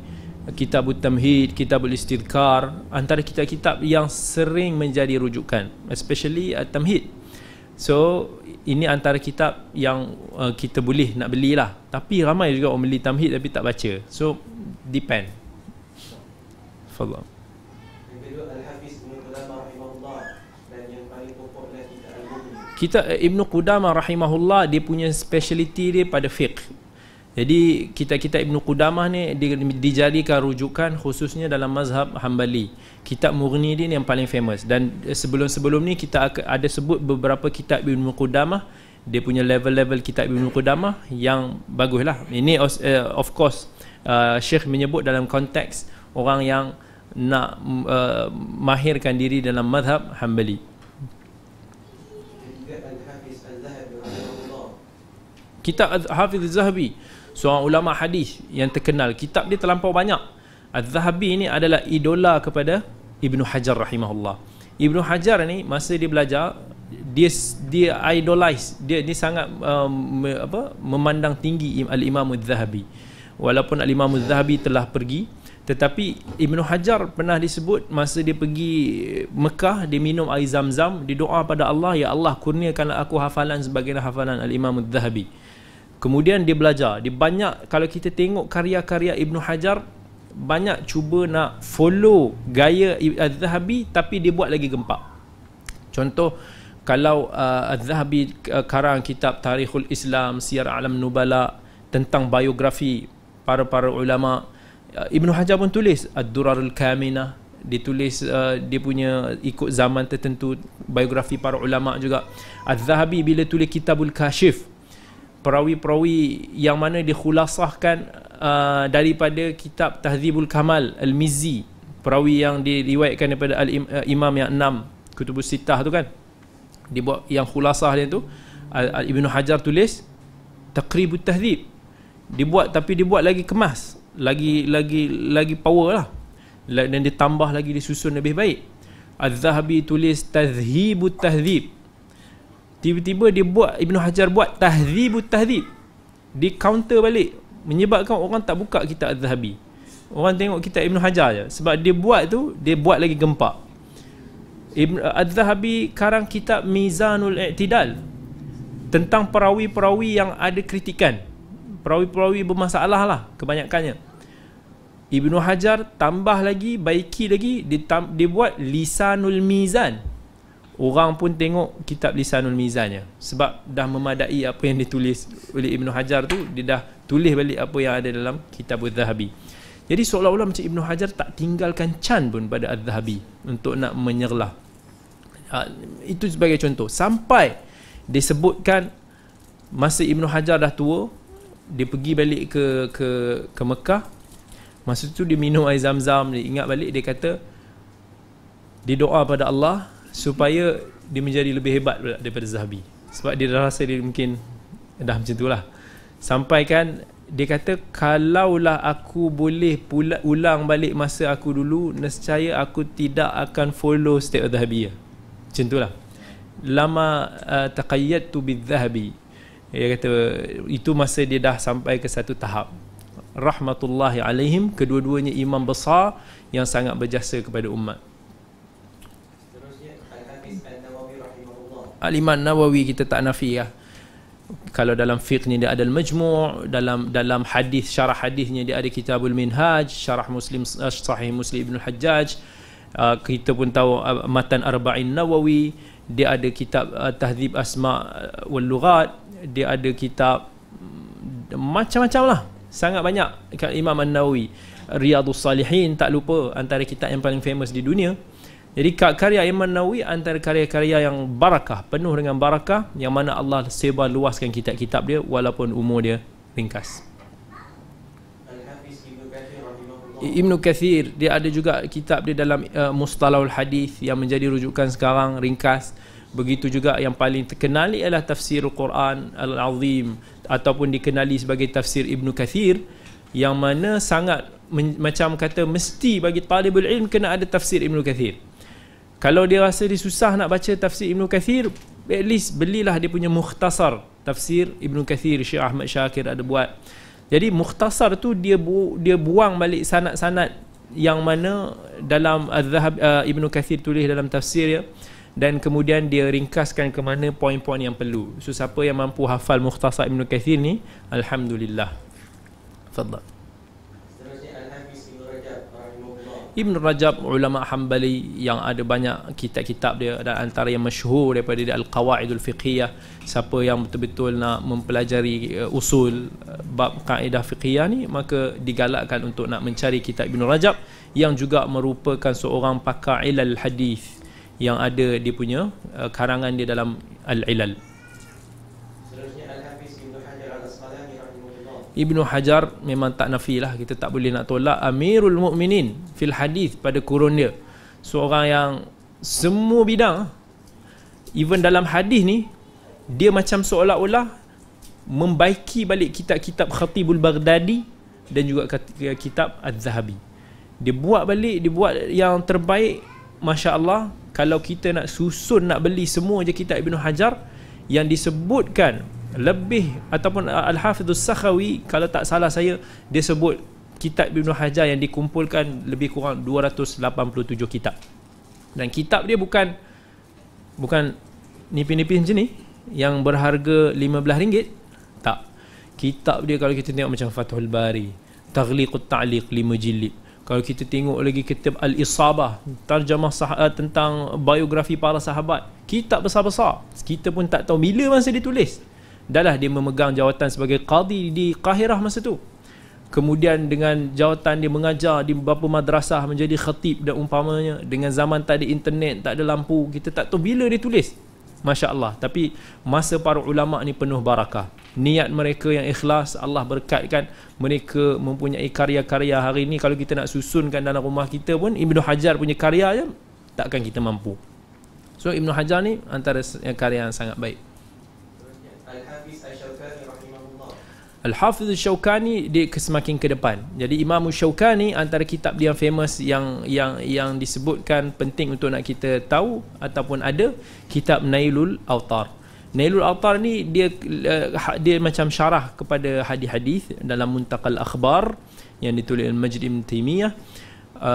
kitab tamhid kitab istidkar antara kitab-kitab yang sering menjadi rujukan especially uh, tamhid so ini antara kitab yang uh, kita boleh nak belilah tapi ramai juga orang beli tamhid tapi tak baca so depend follow kita eh, Ibn Qudamah rahimahullah dia punya speciality dia pada fiqh jadi kitab-kitab Ibn Qudamah ni dijadikan rujukan khususnya dalam mazhab Hanbali. Kitab Murni ni yang paling famous dan eh, sebelum-sebelum ni kita ada sebut beberapa kitab Ibn Qudamah dia punya level-level kitab Ibn Qudamah yang baguslah. Ini eh, of course uh, eh, Syekh menyebut dalam konteks orang yang nak uh, mahirkan diri dalam mazhab Hanbali. Kitab Hafiz Al-Zahabi seorang ulama hadis yang terkenal kitab dia terlampau banyak Al zahabi ni adalah idola kepada Ibnu Hajar rahimahullah Ibnu Hajar ni masa dia belajar dia dia idolize dia dia sangat um, me, apa memandang tinggi al-Imam Az-Zahabi walaupun al-Imam Az-Zahabi telah pergi tetapi Ibnu Hajar pernah disebut masa dia pergi Mekah dia minum air zam-zam dia doa pada Allah ya Allah kurniakanlah aku hafalan sebagainya hafalan al-Imam Az-Zahabi al imam Al zahabi Kemudian dia belajar. Dia banyak kalau kita tengok karya-karya Ibnu Hajar banyak cuba nak follow gaya Az-Zahabi tapi dia buat lagi gempak. Contoh kalau uh, Az-Zahabi uh, karang kitab Tarikhul Islam Siyar Alam Nubala tentang biografi para-para ulama uh, Ibnu Hajar pun tulis Ad-Durarul Kaminah ditulis uh, dia punya ikut zaman tertentu biografi para ulama juga Az-Zahabi bila tulis Kitabul Kashif perawi-perawi yang mana dikhulasahkan uh, daripada kitab Tahzibul Kamal Al-Mizzi perawi yang diriwayatkan daripada Al uh, Imam yang enam Kutubus Sittah tu kan dibuat yang khulasah dia tu Al Ibnu Hajar tulis Taqribut Tahzib dibuat tapi dibuat lagi kemas lagi lagi lagi power lah dan ditambah lagi disusun lebih baik Al-Zahabi tulis Tazhibut Tahzib Tiba-tiba dia buat Ibnu Hajar buat tahdhibu tahdhib. di counter balik menyebabkan orang tak buka kitab Az-Zahabi. Orang tengok kitab Ibnu Hajar je sebab dia buat tu dia buat lagi gempak. Ibn uh, Az-Zahabi karang kitab Mizanul I'tidal tentang perawi-perawi yang ada kritikan. Perawi-perawi bermasalah lah kebanyakannya. Ibnu Hajar tambah lagi, baiki lagi, dia, dia buat Lisanul Mizan orang pun tengok kitab Lisanul Mizannya sebab dah memadai apa yang ditulis oleh Ibn Hajar tu dia dah tulis balik apa yang ada dalam kitab Al-Zahabi jadi seolah-olah macam Ibn Hajar tak tinggalkan can pun pada Al-Zahabi untuk nak menyerlah ha, itu sebagai contoh sampai disebutkan masa Ibn Hajar dah tua dia pergi balik ke ke ke Mekah masa tu dia minum air zam-zam dia ingat balik dia kata dia doa pada Allah supaya dia menjadi lebih hebat daripada Zahabi sebab dia dah rasa dia mungkin dah macam lah. Sampai kan dia kata kalaulah aku boleh pula ulang balik masa aku dulu nescaya aku tidak akan follow state Zahabiya macam itulah lama uh, taqayyadtu Zahabi, dia kata itu masa dia dah sampai ke satu tahap rahmatullahi alaihim kedua-duanya imam besar yang sangat berjasa kepada umat Aliman Nawawi kita tak nafi lah. Kalau dalam fiqh ni dia ada al-majmu' dalam dalam hadis syarah hadisnya dia ada Kitabul Minhaj, syarah Muslim eh, Sahih Muslim Ibn Hajjaj. Eh, kita pun tahu eh, matan Arba'in Nawawi, dia ada kitab uh, Asma' wal Lughat, dia ada kitab mm, macam-macam lah sangat banyak kat Imam An-Nawi Riyadhus Salihin tak lupa antara kitab yang paling famous di dunia jadi karya Imam Nawawi antara karya-karya yang barakah, penuh dengan barakah yang mana Allah sebar luaskan kitab-kitab dia walaupun umur dia ringkas. Ibn Kathir dia ada juga kitab dia dalam uh, Mustalahul Hadis yang menjadi rujukan sekarang ringkas begitu juga yang paling terkenali ialah tafsir Al-Quran Al-Azim ataupun dikenali sebagai tafsir Ibn Kathir yang mana sangat macam kata mesti bagi talibul ilm kena ada tafsir Ibn Kathir kalau dia rasa dia susah nak baca tafsir Ibn Kathir At least belilah dia punya mukhtasar Tafsir Ibn Kathir Syekh Ahmad Syakir ada buat Jadi mukhtasar tu dia bu- dia buang balik sanat-sanat Yang mana dalam uh, Ibn Kathir tulis dalam tafsir ya dan kemudian dia ringkaskan ke mana poin-poin yang perlu. So siapa yang mampu hafal Mukhtasar Ibn Kathir ni, alhamdulillah. Fadhal. Ibn Rajab ulama Hanbali yang ada banyak kitab-kitab dia dan antara yang masyhur daripada dia Al-Qawaidul Fiqhiyah siapa yang betul-betul nak mempelajari uh, usul uh, bab kaedah fiqhiyah ni maka digalakkan untuk nak mencari kitab Ibn Rajab yang juga merupakan seorang pakar ilal hadis yang ada dia punya uh, karangan dia dalam Al-Ilal Ibnu Hajar memang tak nafi kita tak boleh nak tolak Amirul Mukminin fil hadis pada kurun dia seorang yang semua bidang even dalam hadis ni dia macam seolah-olah membaiki balik kitab-kitab Khatibul Baghdadi dan juga kitab Az-Zahabi dia buat balik dia buat yang terbaik masya-Allah kalau kita nak susun nak beli semua je kitab Ibnu Hajar yang disebutkan lebih ataupun uh, Al-Hafidhus Sakhawi kalau tak salah saya dia sebut kitab Ibn Hajar yang dikumpulkan lebih kurang 287 kitab dan kitab dia bukan bukan nipi-nipi macam ni yang berharga RM15 tak kitab dia kalau kita tengok macam Fathul Bari Taghliqut Ta'liq 5 jilid kalau kita tengok lagi kitab Al-Isabah terjemah sah- eh, tentang biografi para sahabat kitab besar-besar kita pun tak tahu bila masa ditulis dahlah dia memegang jawatan sebagai qadi di Kahirah masa tu kemudian dengan jawatan dia mengajar di beberapa madrasah menjadi khatib dan umpamanya dengan zaman tak ada internet tak ada lampu kita tak tahu bila dia tulis Masya Allah tapi masa para ulama ni penuh barakah niat mereka yang ikhlas Allah berkatkan mereka mempunyai karya-karya hari ni kalau kita nak susunkan dalam rumah kita pun Ibnu Hajar punya karya je takkan kita mampu so Ibnu Hajar ni antara karya yang sangat baik Al-Hafiz Syaukani dia semakin ke depan. Jadi Imam Syaukani antara kitab dia yang famous yang yang yang disebutkan penting untuk nak kita tahu ataupun ada kitab Nailul Autar. Nailul Autar ni dia eh, ha, dia macam syarah kepada hadis-hadis dalam Muntaqal Akhbar yang ditulis oleh Majd bin Taimiyah. Uh,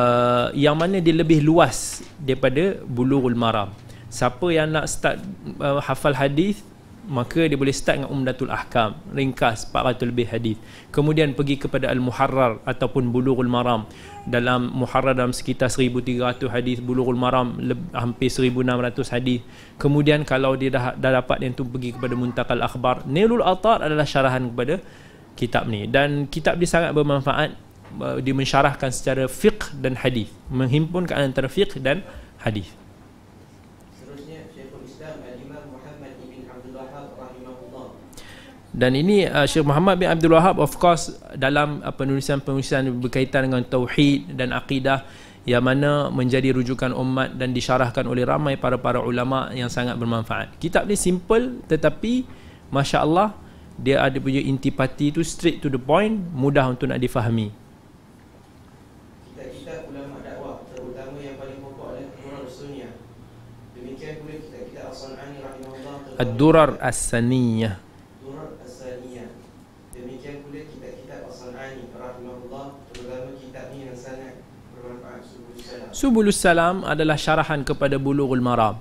eh, yang mana dia lebih luas daripada Bulughul Maram. Siapa yang nak start uh, hafal hadis maka dia boleh start dengan umdatul ahkam ringkas 400 lebih hadis kemudian pergi kepada al muharrar ataupun bulughul maram dalam muharrar dalam sekitar 1300 hadis bulughul maram hampir 1600 hadis kemudian kalau dia dah, dah dapat dia tu pergi kepada muntakal akhbar Nilul atar adalah syarahan kepada kitab ni dan kitab dia sangat bermanfaat uh, dia mensyarahkan secara fiqh dan hadis menghimpunkan antara fiqh dan hadis dan ini uh, Syekh Muhammad bin Abdul Wahab of course dalam uh, penulisan-penulisan berkaitan dengan tauhid dan akidah yang mana menjadi rujukan umat dan disyarahkan oleh ramai para-para ulama yang sangat bermanfaat. Kitab ni simple tetapi masya-Allah dia ada punya intipati tu straight to the point, mudah untuk nak difahami. As Saniyah. Subulus Salam adalah syarahan kepada Bulughul Maram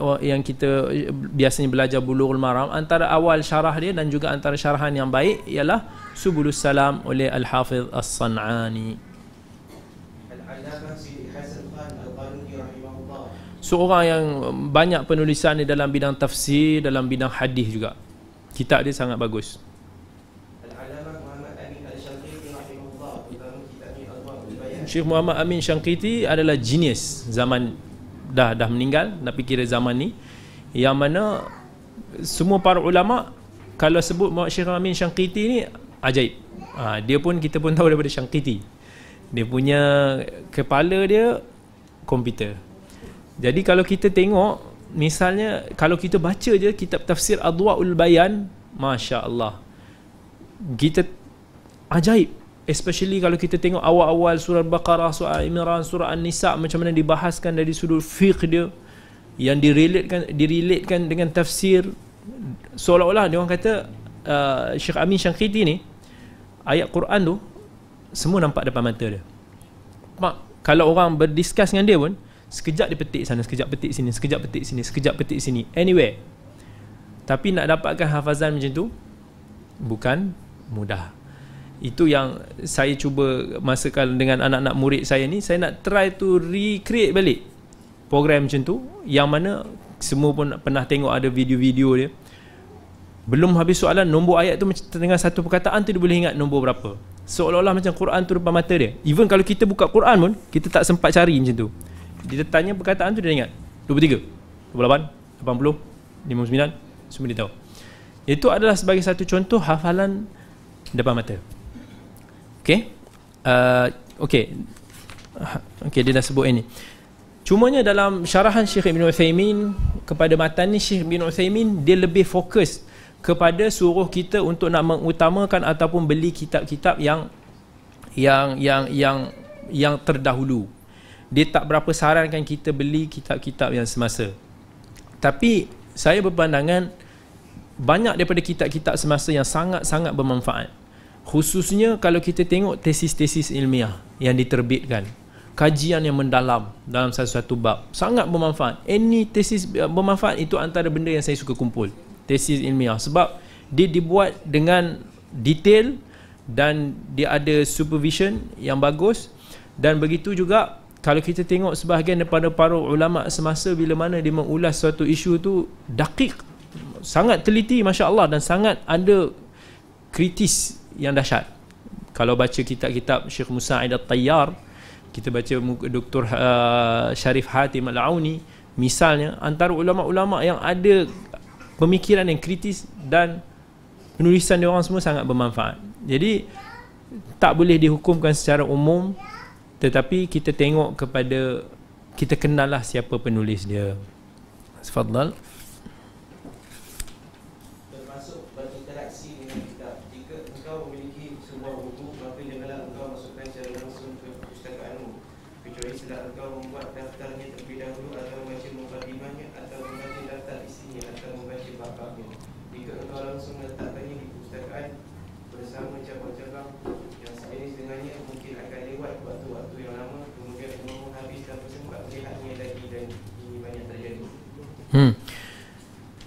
oh, yang kita eh, biasanya belajar Bulughul Maram antara awal syarah dia dan juga antara syarahan yang baik ialah Subulus Salam oleh Al-Hafiz As-San'ani seorang yang banyak penulisan di dalam bidang tafsir dalam bidang hadis juga kitab dia sangat bagus Syekh Muhammad Amin Syangkiti adalah genius zaman dah dah meninggal tapi kira zaman ni yang mana semua para ulama kalau sebut Muhammad Syekh Amin Syangkiti ni ajaib ha, dia pun kita pun tahu daripada Syangkiti dia punya kepala dia komputer jadi kalau kita tengok misalnya kalau kita baca je kitab tafsir Adwa'ul Bayan Masya Allah kita ajaib especially kalau kita tengok awal-awal surah Al-Baqarah, surah Imran, surah An-Nisa macam mana dibahaskan dari sudut fiqh dia yang direlatekan direlatekan dengan tafsir seolah-olah dia orang kata uh, Syekh Amin Syangkiti ni ayat Quran tu semua nampak depan mata dia. Mak, kalau orang berdiskus dengan dia pun sekejap dia petik sana, sekejap petik sini, sekejap petik sini, sekejap petik sini. Anyway. Tapi nak dapatkan hafazan macam tu bukan mudah itu yang saya cuba masakan dengan anak-anak murid saya ni saya nak try to recreate balik program macam tu yang mana semua pun pernah tengok ada video-video dia belum habis soalan nombor ayat tu macam dengan satu perkataan tu dia boleh ingat nombor berapa seolah-olah macam Quran tu depan mata dia even kalau kita buka Quran pun kita tak sempat cari macam tu dia tanya perkataan tu dia ingat 23 28 80 59 semua dia tahu itu adalah sebagai satu contoh hafalan depan mata. Okay. Uh, okay. Okay, dia dah sebut ini. Cumanya dalam syarahan Syekh Ibn Uthaymin kepada matan ni, Syekh Ibn Uthaymin dia lebih fokus kepada suruh kita untuk nak mengutamakan ataupun beli kitab-kitab yang yang yang yang yang terdahulu. Dia tak berapa sarankan kita beli kitab-kitab yang semasa. Tapi saya berpandangan banyak daripada kitab-kitab semasa yang sangat-sangat bermanfaat khususnya kalau kita tengok tesis-tesis ilmiah yang diterbitkan kajian yang mendalam dalam satu-satu bab sangat bermanfaat any tesis eh, bermanfaat itu antara benda yang saya suka kumpul tesis ilmiah sebab dia dibuat dengan detail dan dia ada supervision yang bagus dan begitu juga kalau kita tengok sebahagian daripada para ulama semasa bila mana dia mengulas suatu isu tu dakik sangat teliti masya-Allah dan sangat ada kritis yang dahsyat kalau baca kitab-kitab Syekh Musa al-Tayyar kita baca Dr. Uh, Sharif Hatim al-Auni misalnya antara ulama-ulama yang ada pemikiran yang kritis dan penulisan dia orang semua sangat bermanfaat jadi tak boleh dihukumkan secara umum tetapi kita tengok kepada kita kenallah siapa penulis dia Sfadlal.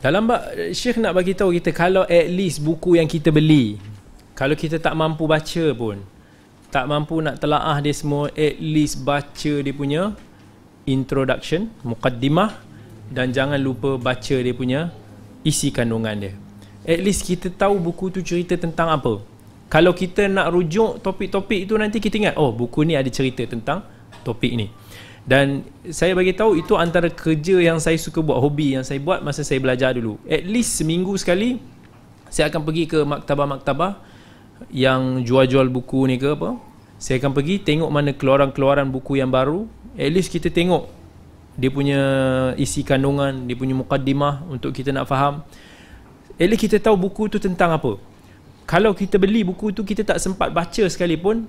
Dalam Mbak eh, Syekh nak bagi tahu kita kalau at least buku yang kita beli kalau kita tak mampu baca pun tak mampu nak telaah dia semua at least baca dia punya introduction muqaddimah dan jangan lupa baca dia punya isi kandungan dia at least kita tahu buku tu cerita tentang apa kalau kita nak rujuk topik-topik tu nanti kita ingat oh buku ni ada cerita tentang topik ni dan saya bagi tahu itu antara kerja yang saya suka buat hobi yang saya buat masa saya belajar dulu at least seminggu sekali saya akan pergi ke maktabah-maktabah yang jual-jual buku ni ke apa saya akan pergi tengok mana keluaran-keluaran buku yang baru at least kita tengok dia punya isi kandungan dia punya mukaddimah untuk kita nak faham at least kita tahu buku tu tentang apa kalau kita beli buku tu kita tak sempat baca sekalipun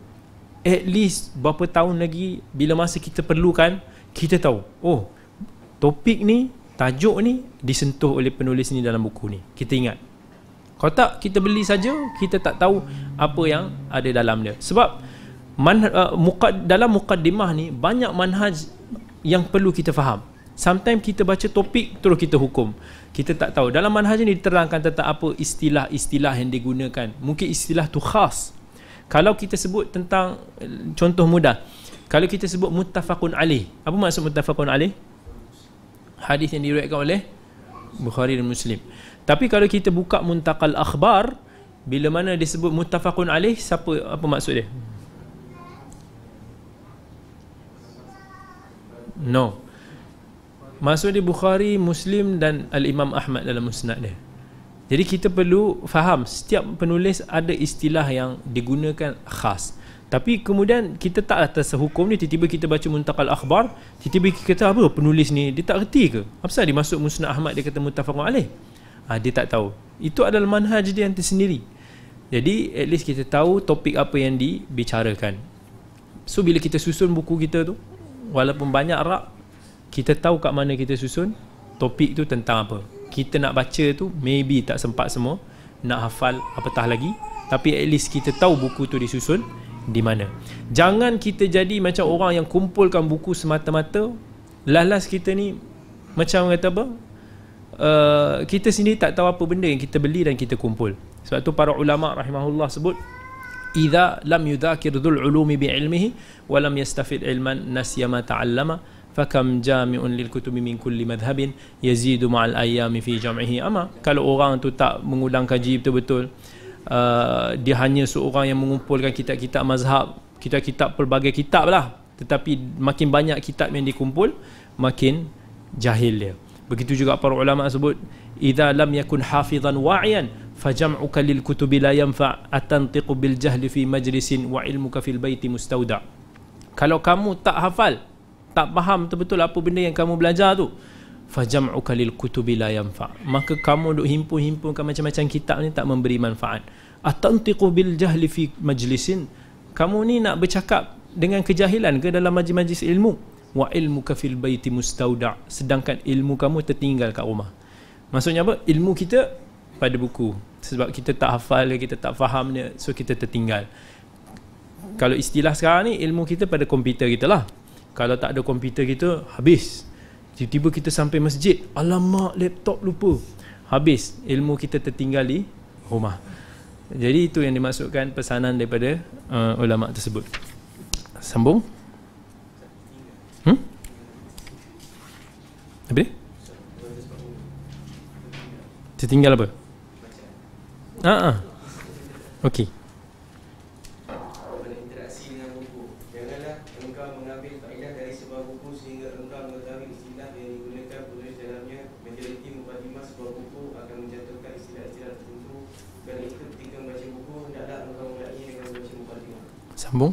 at least berapa tahun lagi bila masa kita perlukan kita tahu oh topik ni tajuk ni disentuh oleh penulis ni dalam buku ni kita ingat kalau tak kita beli saja kita tak tahu apa yang ada dalam dia sebab man, uh, mukad, dalam mukaddimah ni banyak manhaj yang perlu kita faham sometimes kita baca topik terus kita hukum kita tak tahu dalam manhaj ni diterangkan tentang apa istilah-istilah yang digunakan mungkin istilah tu khas kalau kita sebut tentang eh, contoh mudah kalau kita sebut muttafaqun alih apa maksud muttafaqun alih hadis yang diriwayatkan oleh Bukhari dan Muslim tapi kalau kita buka muntaqal akhbar bila mana disebut muttafaqun alih siapa apa maksud dia no maksud dia Bukhari Muslim dan Al-Imam Ahmad dalam musnad dia jadi kita perlu faham setiap penulis ada istilah yang digunakan khas. Tapi kemudian kita tak atas hukum ni tiba-tiba kita baca muntakal Akhbar, tiba-tiba kita kata apa penulis ni dia tak reti ke? Apa sebab dimasuk Musnad Ahmad dia kata muttafaqun alaih? Ha, dia tak tahu. Itu adalah manhaj dia yang tersendiri. Jadi at least kita tahu topik apa yang dibicarakan. So bila kita susun buku kita tu, walaupun banyak rak, kita tahu kat mana kita susun topik tu tentang apa kita nak baca tu maybe tak sempat semua nak hafal apatah lagi tapi at least kita tahu buku tu disusun di mana jangan kita jadi macam orang yang kumpulkan buku semata-mata lalas kita ni macam kata apa uh, kita sini tak tahu apa benda yang kita beli dan kita kumpul sebab tu para ulama rahimahullah sebut idza lam yudzakir dzul ulumi bi ilmihi wa lam yastafid ilman nasiya ma ta'allama fakam jami'un lil kutubi min kulli madhhabin yazidu ma'al ayami fi jam'ihi ama kalau orang tu tak mengulang kaji betul-betul uh, dia hanya seorang yang mengumpulkan kitab-kitab mazhab kitab-kitab pelbagai kitab lah tetapi makin banyak kitab yang dikumpul makin jahil dia begitu juga para ulama sebut idza lam yakun hafizan wa'yan fajam'uka lil kutubi la yanfa' atantiqu bil jahli fi majlisin wa ilmuka fil baiti mustawda kalau kamu tak hafal tak faham betul-betul apa benda yang kamu belajar tu Fajamu kalil kutubi la yanfa maka kamu duk himpun-himpunkan macam-macam kitab ni tak memberi manfaat atantiqu bil jahli fi majlisin kamu ni nak bercakap dengan kejahilan ke dalam majlis-majlis ilmu wa ilmu ka fil baiti mustauda sedangkan ilmu kamu tertinggal kat rumah maksudnya apa ilmu kita pada buku sebab kita tak hafal kita tak faham dia so kita tertinggal kalau istilah sekarang ni ilmu kita pada komputer kita lah kalau tak ada komputer kita habis tiba-tiba kita sampai masjid alamak laptop lupa habis ilmu kita tertinggali. rumah jadi itu yang dimasukkan pesanan daripada uh, ulama tersebut sambung hmm apa tertinggal apa ah uh okey Sambung. Ah,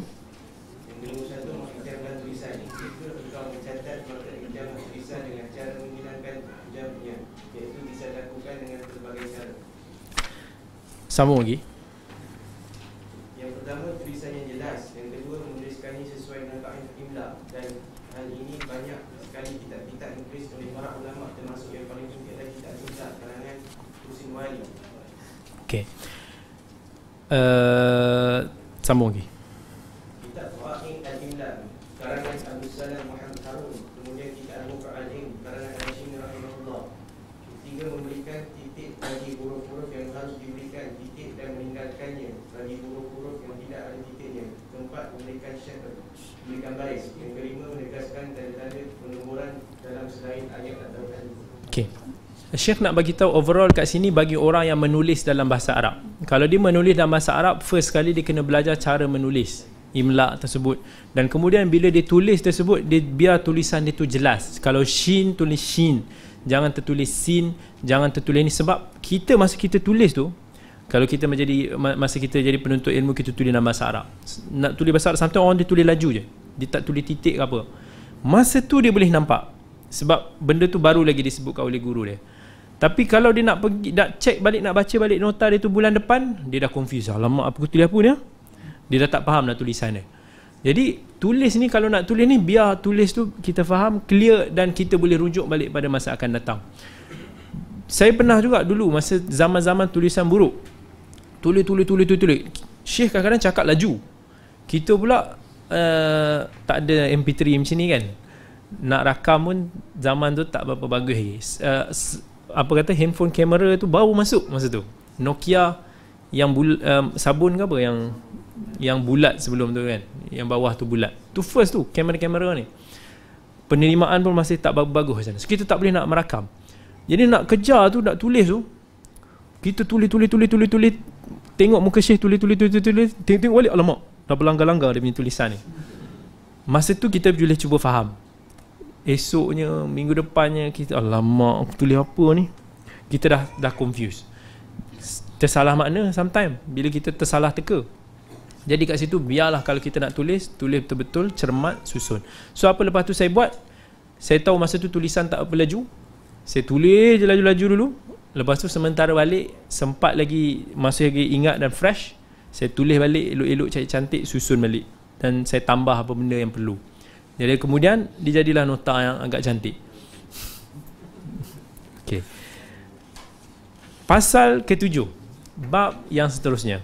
sambung lagi. Yang pertama tulisan yang jelas, yang kedua menuliskannya sesuai dengan kaedah kimia dan hal ini banyak sekali kita kita tulis oleh para ulama termasuk yang paling tinggi adalah kita tulis kerana pusing wali. Okay. Uh, sambung lagi. Syekh nak bagi tahu overall kat sini bagi orang yang menulis dalam bahasa Arab. Kalau dia menulis dalam bahasa Arab, first sekali dia kena belajar cara menulis imla tersebut. Dan kemudian bila dia tulis tersebut, dia biar tulisan dia tu jelas. Kalau shin tulis shin, jangan tertulis sin, jangan tertulis ni sebab kita masa kita tulis tu kalau kita menjadi masa kita jadi penuntut ilmu kita tulis dalam bahasa Arab. Nak tulis bahasa Arab sampai orang dia tulis laju je. Dia tak tulis titik ke apa. Masa tu dia boleh nampak sebab benda tu baru lagi disebutkan oleh guru dia. Tapi kalau dia nak pergi nak check balik nak baca balik nota dia tu bulan depan, dia dah confuse. Lama apa aku tulis apa ni? Ha? Dia dah tak faham nak tulisan dia. Jadi tulis ni kalau nak tulis ni biar tulis tu kita faham clear dan kita boleh rujuk balik pada masa akan datang. Saya pernah juga dulu masa zaman-zaman tulisan buruk. Tulis tulis tulis tulis tulis. Syekh kadang-kadang cakap laju. Kita pula uh, tak ada MP3 macam ni kan. Nak rakam pun zaman tu tak berapa bagus lagi. Uh, apa kata handphone kamera tu baru masuk masa tu Nokia yang bul, um, sabun ke apa yang yang bulat sebelum tu kan yang bawah tu bulat tu first tu kamera-kamera ni penerimaan pun masih tak bagus sana so kita tak boleh nak merakam jadi nak kejar tu nak tulis tu kita tulis tulis tulis tulis tulis tengok muka syekh tulis tulis tulis tulis tengok tengok balik alamak dah berlanggar-langgar dia punya tulisan ni masa tu kita boleh cuba faham Esoknya Minggu depannya kita Alamak aku tulis apa ni Kita dah dah confused Tersalah makna sometimes Bila kita tersalah teka Jadi kat situ biarlah kalau kita nak tulis Tulis betul-betul cermat susun So apa lepas tu saya buat Saya tahu masa tu tulisan tak apa laju Saya tulis je laju-laju dulu Lepas tu sementara balik Sempat lagi masih lagi ingat dan fresh Saya tulis balik elok-elok cantik-cantik susun balik Dan saya tambah apa benda yang perlu jadi kemudian dijadilah nota yang agak cantik. Okey. Pasal ketujuh. Bab yang seterusnya.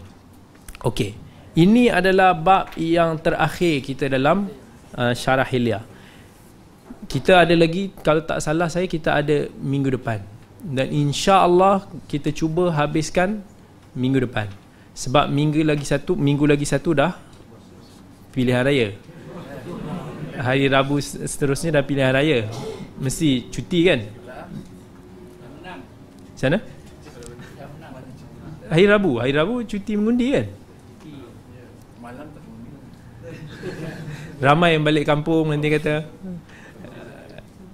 Okey. Ini adalah bab yang terakhir kita dalam uh, syarah hilya. Kita ada lagi kalau tak salah saya kita ada minggu depan. Dan insya-Allah kita cuba habiskan minggu depan. Sebab minggu lagi satu, minggu lagi satu dah pilihan raya hari Rabu seterusnya dah pilihan raya. Mesti cuti kan? Sana? Hari Rabu, hari Rabu cuti mengundi kan? Ramai yang balik kampung nanti kata.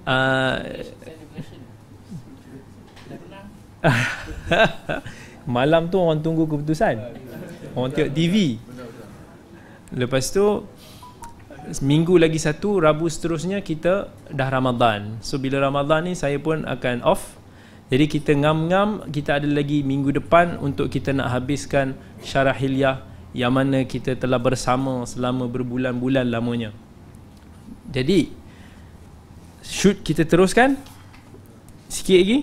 Uh, Malam tu orang tunggu keputusan. Orang tengok TV. Lepas tu minggu lagi satu Rabu seterusnya kita dah Ramadan. So bila Ramadan ni saya pun akan off. Jadi kita ngam-ngam kita ada lagi minggu depan untuk kita nak habiskan syarah hilyah yang mana kita telah bersama selama berbulan-bulan lamanya. Jadi shoot kita teruskan sikit lagi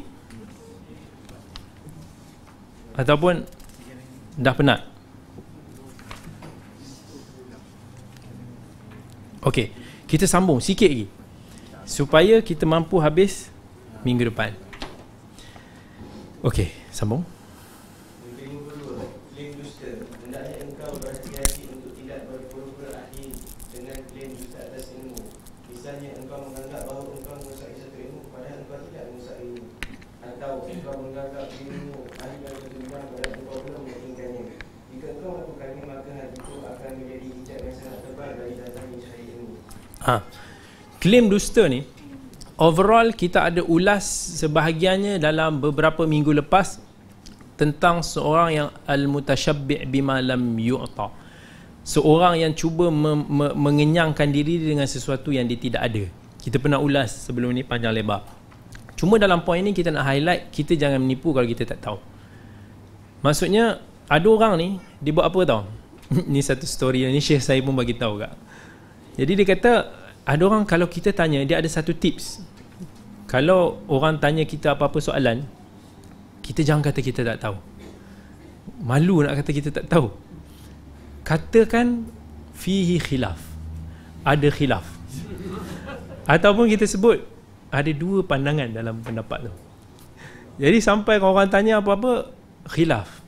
ataupun dah penat Okay Kita sambung sikit lagi Supaya kita mampu habis Minggu depan Okay Sambung Klaim dusta ni overall kita ada ulas sebahagiannya dalam beberapa minggu lepas tentang seorang yang al-mutashabbi' bima lam yu'ta. Seorang yang cuba me- me- mengenyangkan diri dengan sesuatu yang dia tidak ada. Kita pernah ulas sebelum ni panjang lebar. Cuma dalam poin ni kita nak highlight kita jangan menipu kalau kita tak tahu. Maksudnya ada orang ni dia buat apa tau? ni satu story ni Syekh saya pun bagi tahu gak. Jadi dia kata ada orang kalau kita tanya dia ada satu tips kalau orang tanya kita apa-apa soalan kita jangan kata kita tak tahu malu nak kata kita tak tahu katakan fihi khilaf ada khilaf ataupun kita sebut ada dua pandangan dalam pendapat tu jadi sampai kalau orang tanya apa-apa khilaf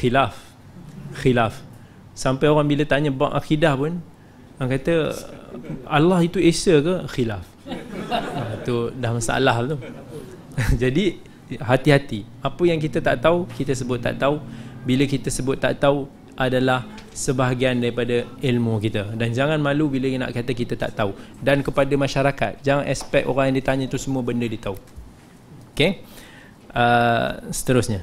khilaf khilaf sampai orang bila tanya bab akidah pun Orang kata Allah itu Esa ke? Khilaf Itu ah, dah masalah tu Jadi hati-hati Apa yang kita tak tahu, kita sebut tak tahu Bila kita sebut tak tahu adalah sebahagian daripada ilmu kita dan jangan malu bila nak kata kita tak tahu dan kepada masyarakat jangan expect orang yang ditanya tu semua benda dia tahu ok uh, ah, seterusnya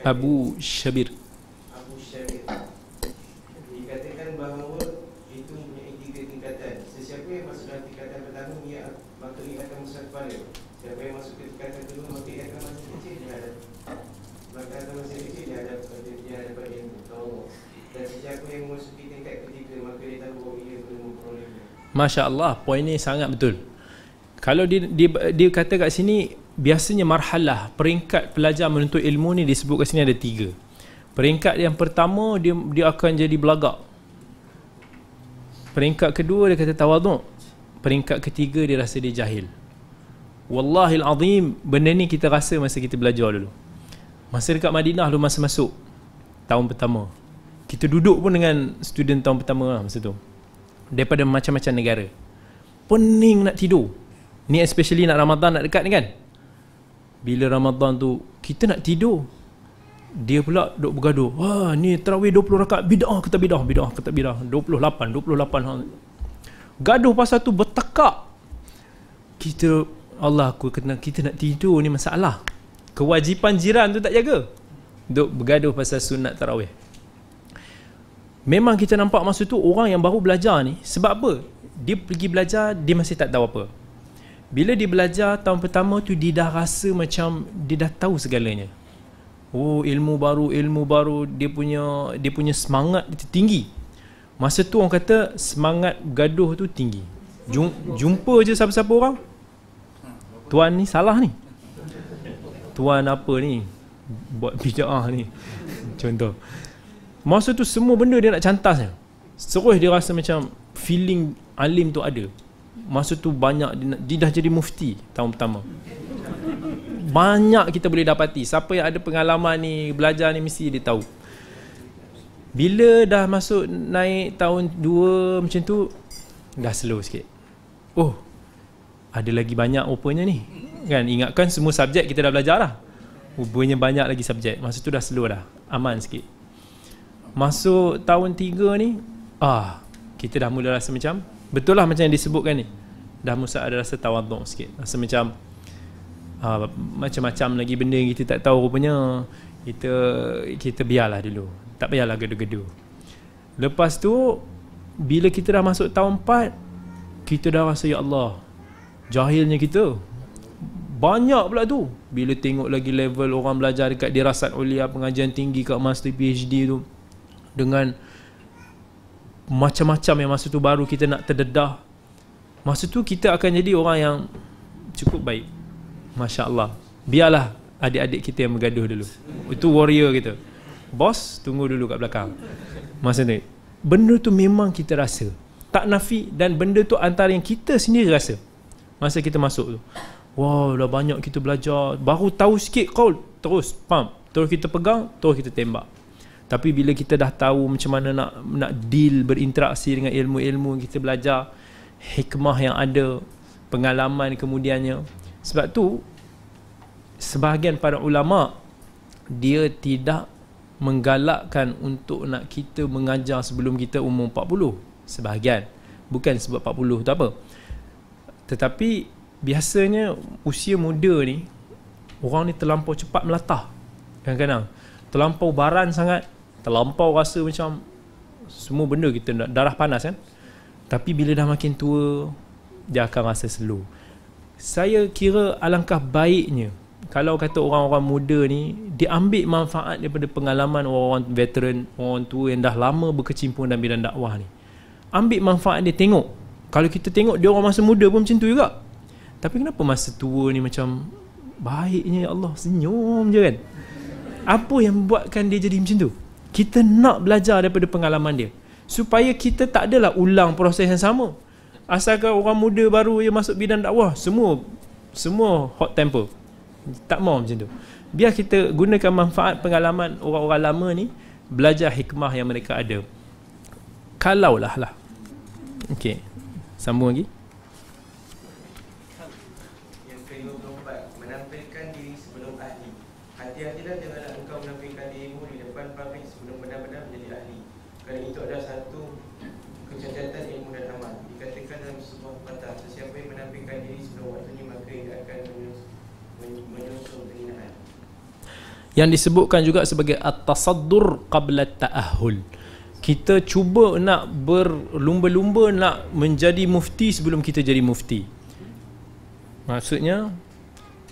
lah. Abu Shabir Masya Allah, poin ni sangat betul. Kalau dia, dia, dia kata kat sini, biasanya marhalah, peringkat pelajar menuntut ilmu ni disebut kat sini ada tiga. Peringkat yang pertama, dia dia akan jadi belagak. Peringkat kedua, dia kata tawaduk. Peringkat ketiga, dia rasa dia jahil. Wallahil azim, benda ni kita rasa masa kita belajar dulu. Masa dekat Madinah dulu masa masuk, tahun pertama. Kita duduk pun dengan student tahun pertama lah masa tu daripada macam-macam negara. Pening nak tidur. Ni especially nak Ramadan nak dekat ni kan. Bila Ramadan tu kita nak tidur. Dia pula duk bergaduh. Wah, ni tarawih 20 rakaat bidah kata bidah, bidah kata bidah. 28, 28. Ha. Gaduh pasal tu bertekak. Kita Allah aku kena kita nak tidur ni masalah. Kewajipan jiran tu tak jaga. Duk bergaduh pasal sunat terawih. Memang kita nampak masa tu orang yang baru belajar ni Sebab apa? Dia pergi belajar, dia masih tak tahu apa Bila dia belajar tahun pertama tu Dia dah rasa macam dia dah tahu segalanya Oh ilmu baru, ilmu baru Dia punya dia punya semangat dia tinggi Masa tu orang kata semangat gaduh tu tinggi Jumpa je siapa-siapa orang Tuan ni salah ni Tuan apa ni Buat bijak ah ni Contoh Masa tu semua benda dia nak cantas ni. dia rasa macam feeling alim tu ada. Masa tu banyak dia, dia dah jadi mufti tahun pertama. Banyak kita boleh dapati. Siapa yang ada pengalaman ni, belajar ni mesti dia tahu. Bila dah masuk naik tahun 2 macam tu dah slow sikit. Oh. Ada lagi banyak rupanya ni. Kan ingatkan semua subjek kita dah belajar lah. Rupanya banyak lagi subjek. Masa tu dah slow dah. Aman sikit masuk tahun 3 ni ah kita dah mula rasa macam betul lah macam yang disebutkan ni dah mula ada rasa tawaduk sikit rasa macam ah, macam-macam lagi benda yang kita tak tahu rupanya kita kita biarlah dulu tak payahlah gaduh-gaduh lepas tu bila kita dah masuk tahun 4 kita dah rasa ya Allah jahilnya kita banyak pula tu bila tengok lagi level orang belajar dekat dirasat ulia pengajian tinggi kat master PhD tu dengan macam-macam yang masa tu baru kita nak terdedah masa tu kita akan jadi orang yang cukup baik Masya Allah biarlah adik-adik kita yang bergaduh dulu itu warrior kita bos tunggu dulu kat belakang masa tu benda tu memang kita rasa tak nafi dan benda tu antara yang kita sendiri rasa masa kita masuk tu wow dah banyak kita belajar baru tahu sikit kau terus pump terus kita pegang terus kita tembak tapi bila kita dah tahu macam mana nak nak deal berinteraksi dengan ilmu-ilmu yang kita belajar hikmah yang ada pengalaman kemudiannya sebab tu sebahagian para ulama dia tidak menggalakkan untuk nak kita mengajar sebelum kita umur 40 sebahagian bukan sebab 40 tu apa tetapi biasanya usia muda ni orang ni terlampau cepat melatah kadang-kadang terlampau baran sangat terlampau rasa macam semua benda kita nak darah panas kan tapi bila dah makin tua dia akan rasa slow saya kira alangkah baiknya kalau kata orang-orang muda ni diambil manfaat daripada pengalaman orang-orang veteran orang tua yang dah lama berkecimpung dalam bidang dakwah ni ambil manfaat dia tengok kalau kita tengok dia orang masa muda pun macam tu juga tapi kenapa masa tua ni macam baiknya ya Allah senyum je kan apa yang buatkan dia jadi macam tu kita nak belajar daripada pengalaman dia Supaya kita tak adalah ulang proses yang sama Asalkan orang muda baru yang masuk bidang dakwah Semua semua hot temple Tak mau macam tu Biar kita gunakan manfaat pengalaman orang-orang lama ni Belajar hikmah yang mereka ada Kalau lah lah, Okay Sambung lagi Yang kelima keempat Menampilkan diri sebelum ahli Hati-hatilah janganlah engkau menampilkan dirimu di depan publik sebelum benar-benar menjadi ahli. Kerana itu adalah satu kecacatan ilmu dan amal. Dikatakan dalam sebuah patah, sesiapa yang menampilkan diri sebelum waktunya maka ia akan menyusul penghinaan. Yang disebutkan juga sebagai at-tasaddur qabla ta'ahul kita cuba nak berlumba-lumba nak menjadi mufti sebelum kita jadi mufti maksudnya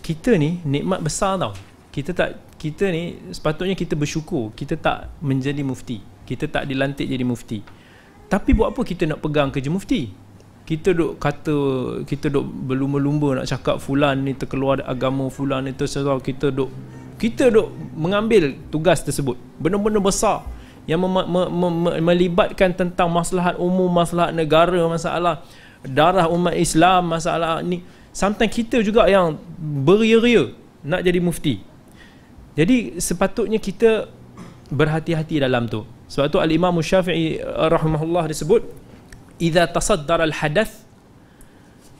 kita ni nikmat besar tau kita tak kita ni sepatutnya kita bersyukur kita tak menjadi mufti kita tak dilantik jadi mufti tapi buat apa kita nak pegang kerja mufti kita duk kata kita duk berlumba-lumba nak cakap fulan ni terkeluar agama fulan ni terserah kita duk kita duk mengambil tugas tersebut benar-benar besar yang mem- mem- mem- melibatkan tentang maslahat umum maslahat negara masalah darah umat Islam masalah ni sometimes kita juga yang beria-ria nak jadi mufti jadi sepatutnya kita berhati-hati dalam tu. Sebab tu Al-Imam Syafi'i eh, rahimahullah disebut idza tasaddar al-hadath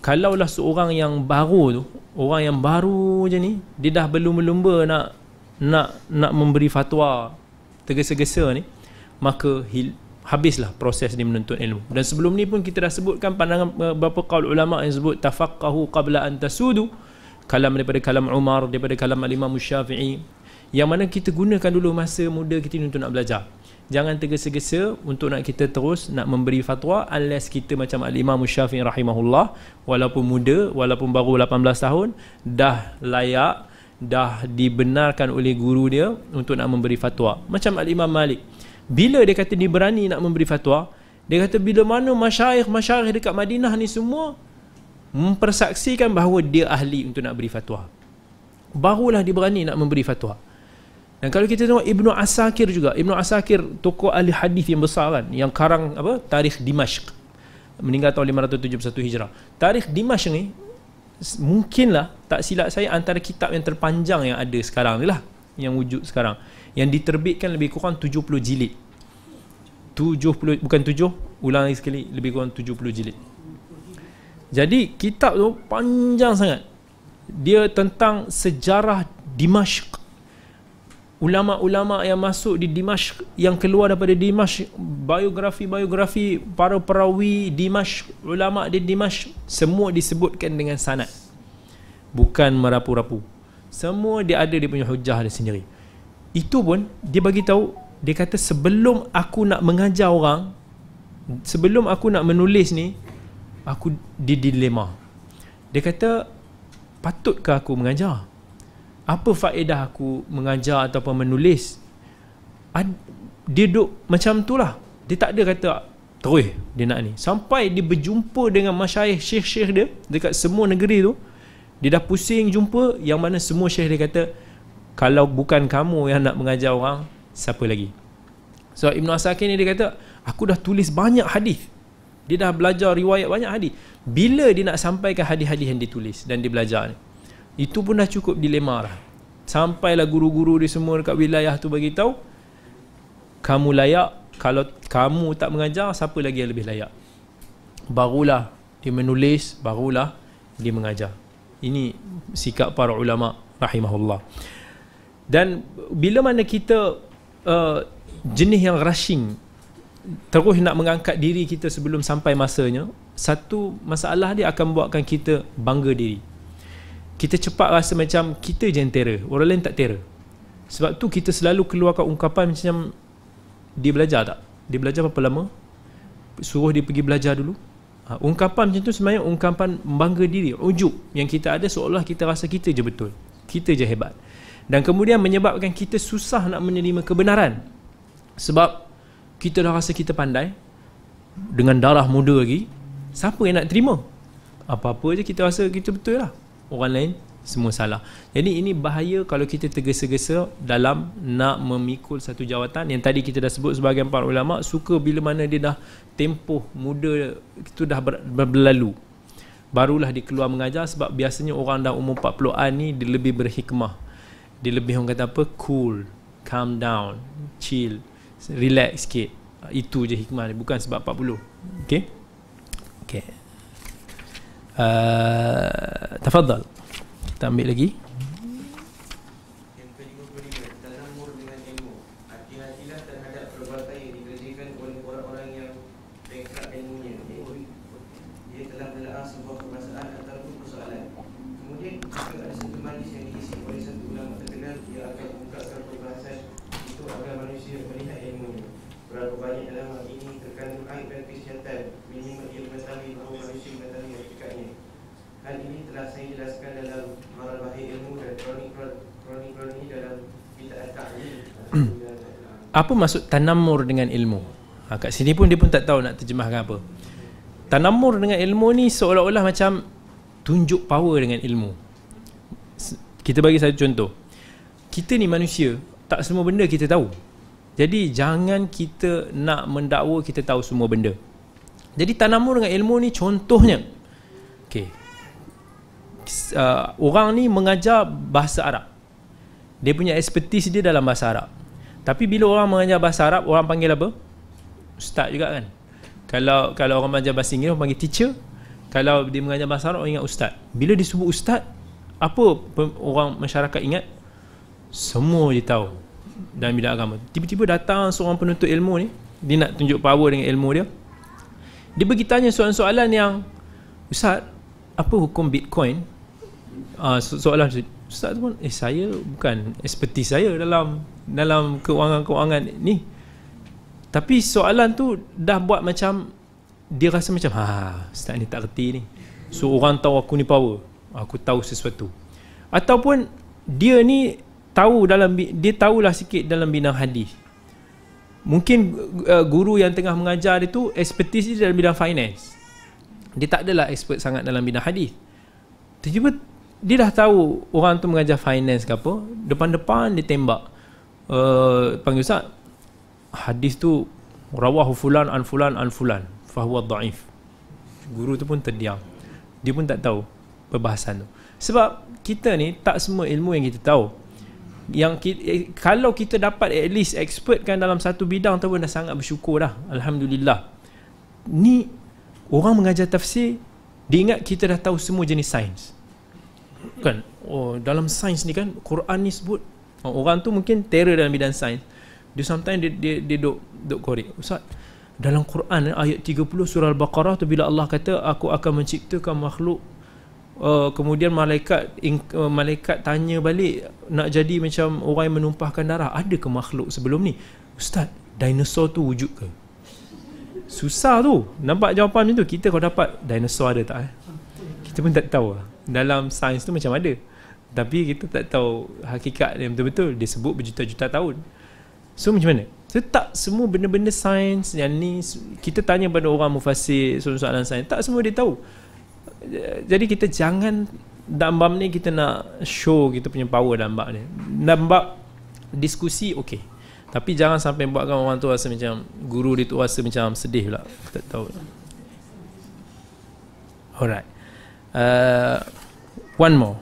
kalaulah seorang yang baru tu, orang yang baru je ni, dia dah belum lumba nak nak nak memberi fatwa tergesa-gesa ni, maka hil, habislah proses dia menuntut ilmu. Dan sebelum ni pun kita dah sebutkan pandangan beberapa eh, kaul ulama yang sebut tafaqahu qabla an tasudu kalam daripada kalam Umar daripada kalam Al Imam Syafi'i yang mana kita gunakan dulu masa muda kita untuk nak belajar jangan tergesa-gesa untuk nak kita terus nak memberi fatwa unless kita macam al-imam syafi'i rahimahullah walaupun muda walaupun baru 18 tahun dah layak dah dibenarkan oleh guru dia untuk nak memberi fatwa macam al-imam malik bila dia kata dia berani nak memberi fatwa dia kata bila mana masyarakat masyayikh dekat Madinah ni semua mempersaksikan bahawa dia ahli untuk nak beri fatwa barulah dia berani nak memberi fatwa dan kalau kita tengok Ibnu Asakir juga, Ibnu Asakir tokoh ahli hadis yang besar kan, yang karang apa? Tarikh Dimashq. Meninggal tahun 571 Hijrah. Tarikh Dimashq ni mungkinlah tak silap saya antara kitab yang terpanjang yang ada sekarang ni lah yang wujud sekarang yang diterbitkan lebih kurang 70 jilid 70 bukan 7 ulang lagi sekali lebih kurang 70 jilid jadi kitab tu panjang sangat dia tentang sejarah Dimashq ulama-ulama yang masuk di Dimash yang keluar daripada Dimash biografi-biografi para perawi Dimash ulama di Dimash semua disebutkan dengan sanad bukan merapu-rapu semua dia ada dia punya hujah dia sendiri itu pun dia bagi tahu dia kata sebelum aku nak mengajar orang sebelum aku nak menulis ni aku di dilema dia kata patutkah aku mengajar apa faedah aku mengajar ataupun menulis dia duduk macam tu lah dia tak ada kata terus dia nak ni sampai dia berjumpa dengan masyayikh syekh-syekh dia dekat semua negeri tu dia dah pusing jumpa yang mana semua syekh dia kata kalau bukan kamu yang nak mengajar orang siapa lagi so Ibn Asakir ni dia kata aku dah tulis banyak hadis dia dah belajar riwayat banyak hadis bila dia nak sampaikan hadis-hadis yang ditulis dan dia belajar ni itu pun dah cukup dilema dah. Sampailah guru-guru di semua dekat wilayah tu bagi tahu kamu layak kalau kamu tak mengajar siapa lagi yang lebih layak. Barulah dia menulis, barulah dia mengajar. Ini sikap para ulama rahimahullah. Dan bila mana kita uh, jenis yang rushing terus nak mengangkat diri kita sebelum sampai masanya, satu masalah dia akan buatkan kita bangga diri kita cepat rasa macam kita je yang terror orang lain tak terror sebab tu kita selalu keluarkan ungkapan macam dia belajar tak dia belajar berapa lama suruh dia pergi belajar dulu ha, ungkapan macam tu sebenarnya ungkapan bangga diri ujuk yang kita ada seolah kita rasa kita je betul kita je hebat dan kemudian menyebabkan kita susah nak menerima kebenaran sebab kita dah rasa kita pandai dengan darah muda lagi siapa yang nak terima apa-apa je kita rasa kita betul lah orang lain semua salah. Jadi ini bahaya kalau kita tergesa-gesa dalam nak memikul satu jawatan yang tadi kita dah sebut sebagai para ulama suka bila mana dia dah tempoh muda itu dah ber- berlalu. Barulah dia keluar mengajar sebab biasanya orang dah umur 40-an ni dia lebih berhikmah. Dia lebih orang kata apa? Cool, calm down, chill, relax sikit. Itu je hikmah dia bukan sebab 40. Okey? آه، تفضل تعمل لقي apa maksud tanamur dengan ilmu ha, kat sini pun dia pun tak tahu nak terjemahkan apa tanamur dengan ilmu ni seolah-olah macam tunjuk power dengan ilmu kita bagi satu contoh kita ni manusia tak semua benda kita tahu jadi jangan kita nak mendakwa kita tahu semua benda jadi tanamur dengan ilmu ni contohnya okay. Uh, orang ni mengajar bahasa Arab dia punya expertise dia dalam bahasa Arab tapi bila orang mengajar bahasa Arab, orang panggil apa? Ustaz juga kan. Kalau kalau orang mengajar bahasa Inggeris, orang panggil teacher. Kalau dia mengajar bahasa Arab, orang ingat ustaz. Bila disebut ustaz, apa orang masyarakat ingat? Semua dia tahu dalam bidang agama. Tiba-tiba datang seorang penuntut ilmu ni, dia nak tunjuk power dengan ilmu dia. Dia bagi tanya soalan-soalan yang ustaz, apa hukum Bitcoin? Uh, so- soalan ustaz pun eh saya bukan expertise saya dalam dalam keuangan-keuangan ni tapi soalan tu dah buat macam dia rasa macam ha ustaz ni tak reti ni so orang tahu aku ni power aku tahu sesuatu ataupun dia ni tahu dalam dia tahulah sikit dalam bidang hadis mungkin uh, guru yang tengah mengajar dia tu expertise dia dalam bidang finance dia tak adalah expert sangat dalam bidang hadis tiba-tiba dia dah tahu orang tu mengajar finance ke apa depan-depan dia tembak Eh, panggil Ustaz Hadis tu Rawahu fulan an fulan an fulan Fahuwa da'if Guru tu pun terdiam Dia pun tak tahu Perbahasan tu Sebab kita ni tak semua ilmu yang kita tahu yang kita, eh, kalau kita dapat at least expert kan dalam satu bidang tu pun dah sangat bersyukur dah alhamdulillah ni orang mengajar tafsir dia ingat kita dah tahu semua jenis sains kan oh dalam sains ni kan Quran ni sebut Orang tu mungkin terror dalam bidang sains. Dia sometimes dia dia, dia duk duk korek. Ustaz, dalam Quran eh, ayat 30 surah Al-Baqarah tu bila Allah kata aku akan menciptakan makhluk uh, kemudian malaikat in, uh, eh, malaikat tanya balik nak jadi macam orang yang menumpahkan darah. Ada ke makhluk sebelum ni? Ustaz, dinosaur tu wujud ke? Susah tu. Nampak jawapan macam tu. Kita kalau dapat dinosaur ada tak eh? Kita pun tak tahu. Lah. Dalam sains tu macam ada tapi kita tak tahu hakikat yang betul-betul disebut berjuta-juta tahun so macam mana so tak semua benda-benda sains yang ni kita tanya pada orang mufasir soalan-soalan sains tak semua dia tahu jadi kita jangan dambam ni kita nak show kita punya power dambam ni dambam diskusi okey tapi jangan sampai buatkan orang tu rasa macam guru dia tu rasa macam sedih pula tak tahu alright uh, one more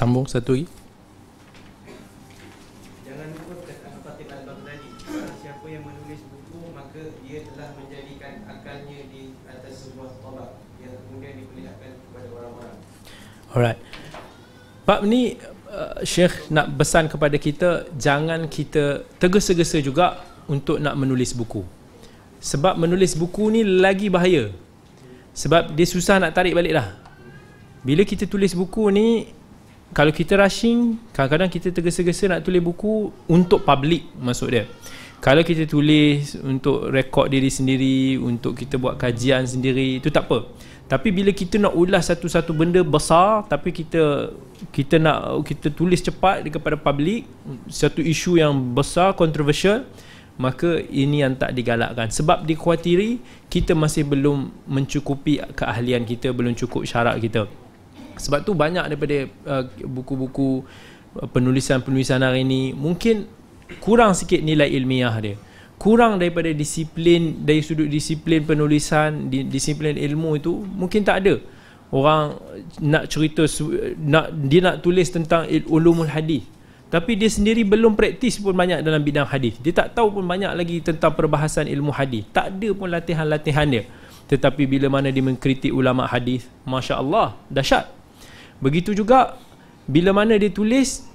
sambung satu lagi Jangan lupa perkataan Fatih Talbang tadi Siapa yang menulis buku Maka dia telah menjadikan akalnya Di atas sebuah tolak Yang kemudian diperlihatkan kepada orang-orang Alright Pak ni uh, Syekh nak pesan kepada kita Jangan kita tergesa-gesa juga Untuk nak menulis buku Sebab menulis buku ni lagi bahaya Sebab dia susah nak tarik baliklah. bila kita tulis buku ni kalau kita rushing kadang-kadang kita tergesa-gesa nak tulis buku untuk public masuk dia kalau kita tulis untuk rekod diri sendiri untuk kita buat kajian sendiri itu tak apa tapi bila kita nak ulas satu-satu benda besar tapi kita kita nak kita tulis cepat kepada public satu isu yang besar kontroversial maka ini yang tak digalakkan sebab dikhuatiri kita masih belum mencukupi keahlian kita belum cukup syarat kita sebab tu banyak daripada uh, buku-buku uh, penulisan-penulisan hari ini mungkin kurang sikit nilai ilmiah dia kurang daripada disiplin dari sudut disiplin penulisan disiplin ilmu itu mungkin tak ada orang nak cerita nak dia nak tulis tentang ulumul hadis tapi dia sendiri belum praktis pun banyak dalam bidang hadis dia tak tahu pun banyak lagi tentang perbahasan ilmu hadis tak ada pun latihan-latihan dia tetapi bila mana dia mengkritik ulama hadis masya-Allah dahsyat Begitu juga bila mana dia tulis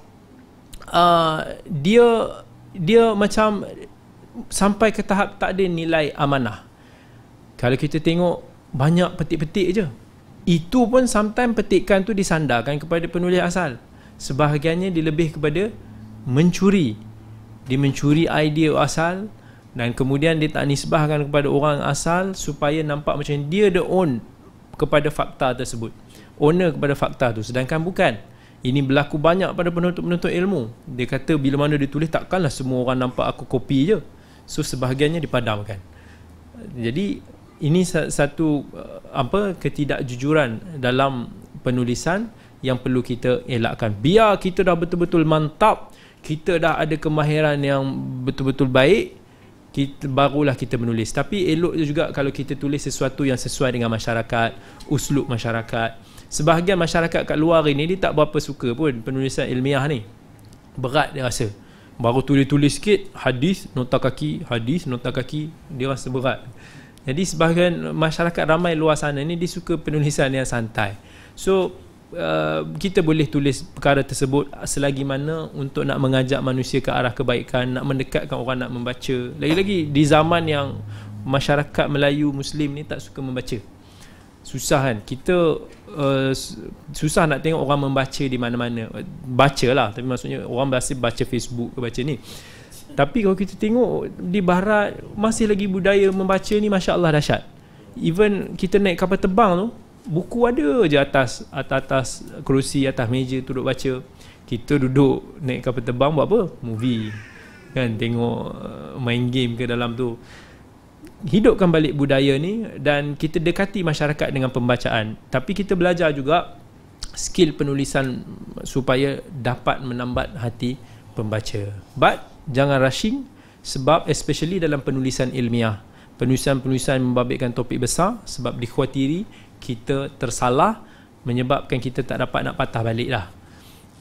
uh, dia dia macam sampai ke tahap tak ada nilai amanah. Kalau kita tengok banyak petik-petik je. Itu pun sometimes petikan tu disandarkan kepada penulis asal. Sebahagiannya dilebih kepada mencuri. Dia mencuri idea asal dan kemudian dia tak nisbahkan kepada orang asal supaya nampak macam dia the own kepada fakta tersebut owner kepada fakta tu sedangkan bukan ini berlaku banyak pada penuntut-penuntut ilmu dia kata bila mana ditulis takkanlah semua orang nampak aku kopi je so sebahagiannya dipadamkan jadi ini satu uh, apa ketidakjujuran dalam penulisan yang perlu kita elakkan biar kita dah betul-betul mantap kita dah ada kemahiran yang betul-betul baik kita, barulah kita menulis tapi elok juga kalau kita tulis sesuatu yang sesuai dengan masyarakat uslub masyarakat sebahagian masyarakat kat luar ini dia tak berapa suka pun penulisan ilmiah ni berat dia rasa baru tulis-tulis sikit hadis nota kaki hadis nota kaki dia rasa berat jadi sebahagian masyarakat ramai luar sana ni dia suka penulisan yang santai so uh, kita boleh tulis perkara tersebut selagi mana untuk nak mengajak manusia ke arah kebaikan nak mendekatkan orang nak membaca lagi-lagi di zaman yang masyarakat Melayu Muslim ni tak suka membaca susah kan kita uh, susah nak tengok orang membaca di mana-mana baca lah tapi maksudnya orang biasa baca Facebook ke baca ni tapi kalau kita tengok di barat masih lagi budaya membaca ni Masya Allah dahsyat even kita naik kapal terbang tu buku ada je atas atas, atas kerusi atas meja tu duduk baca kita duduk naik kapal terbang buat apa? movie kan tengok uh, main game ke dalam tu hidupkan balik budaya ni dan kita dekati masyarakat dengan pembacaan tapi kita belajar juga skill penulisan supaya dapat menambat hati pembaca but jangan rushing sebab especially dalam penulisan ilmiah penulisan-penulisan membabitkan topik besar sebab dikhawatiri kita tersalah menyebabkan kita tak dapat nak patah balik lah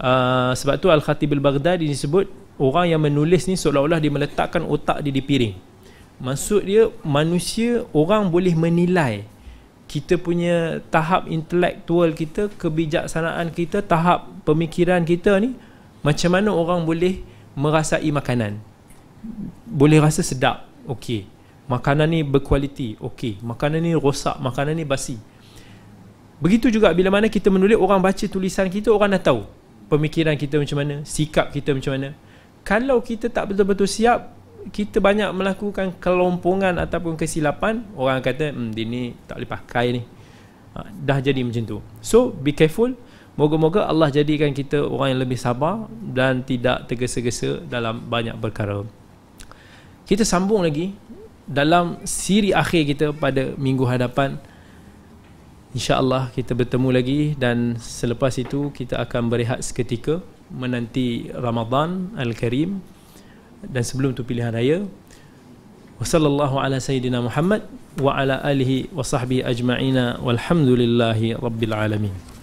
uh, sebab tu Al-Khatib Al-Baghdadi disebut orang yang menulis ni seolah-olah dia meletakkan otak dia di piring Maksud dia manusia orang boleh menilai kita punya tahap intelektual kita, kebijaksanaan kita, tahap pemikiran kita ni macam mana orang boleh merasai makanan? Boleh rasa sedap. Okey. Makanan ni berkualiti. Okey. Makanan ni rosak, makanan ni basi. Begitu juga bila mana kita menulis orang baca tulisan kita orang dah tahu pemikiran kita macam mana, sikap kita macam mana. Kalau kita tak betul-betul siap, kita banyak melakukan kelompongan ataupun kesilapan orang kata hmm dia ni tak boleh pakai ni ha, dah jadi macam tu so be careful moga-moga Allah jadikan kita orang yang lebih sabar dan tidak tergesa-gesa dalam banyak perkara kita sambung lagi dalam siri akhir kita pada minggu hadapan insya-Allah kita bertemu lagi dan selepas itu kita akan berehat seketika menanti Ramadan Al-Karim dan sebelum tu pilihan raya wasallallahu ala sayidina muhammad wa ala alihi wa sahbihi ajma'ina walhamdulillahi alamin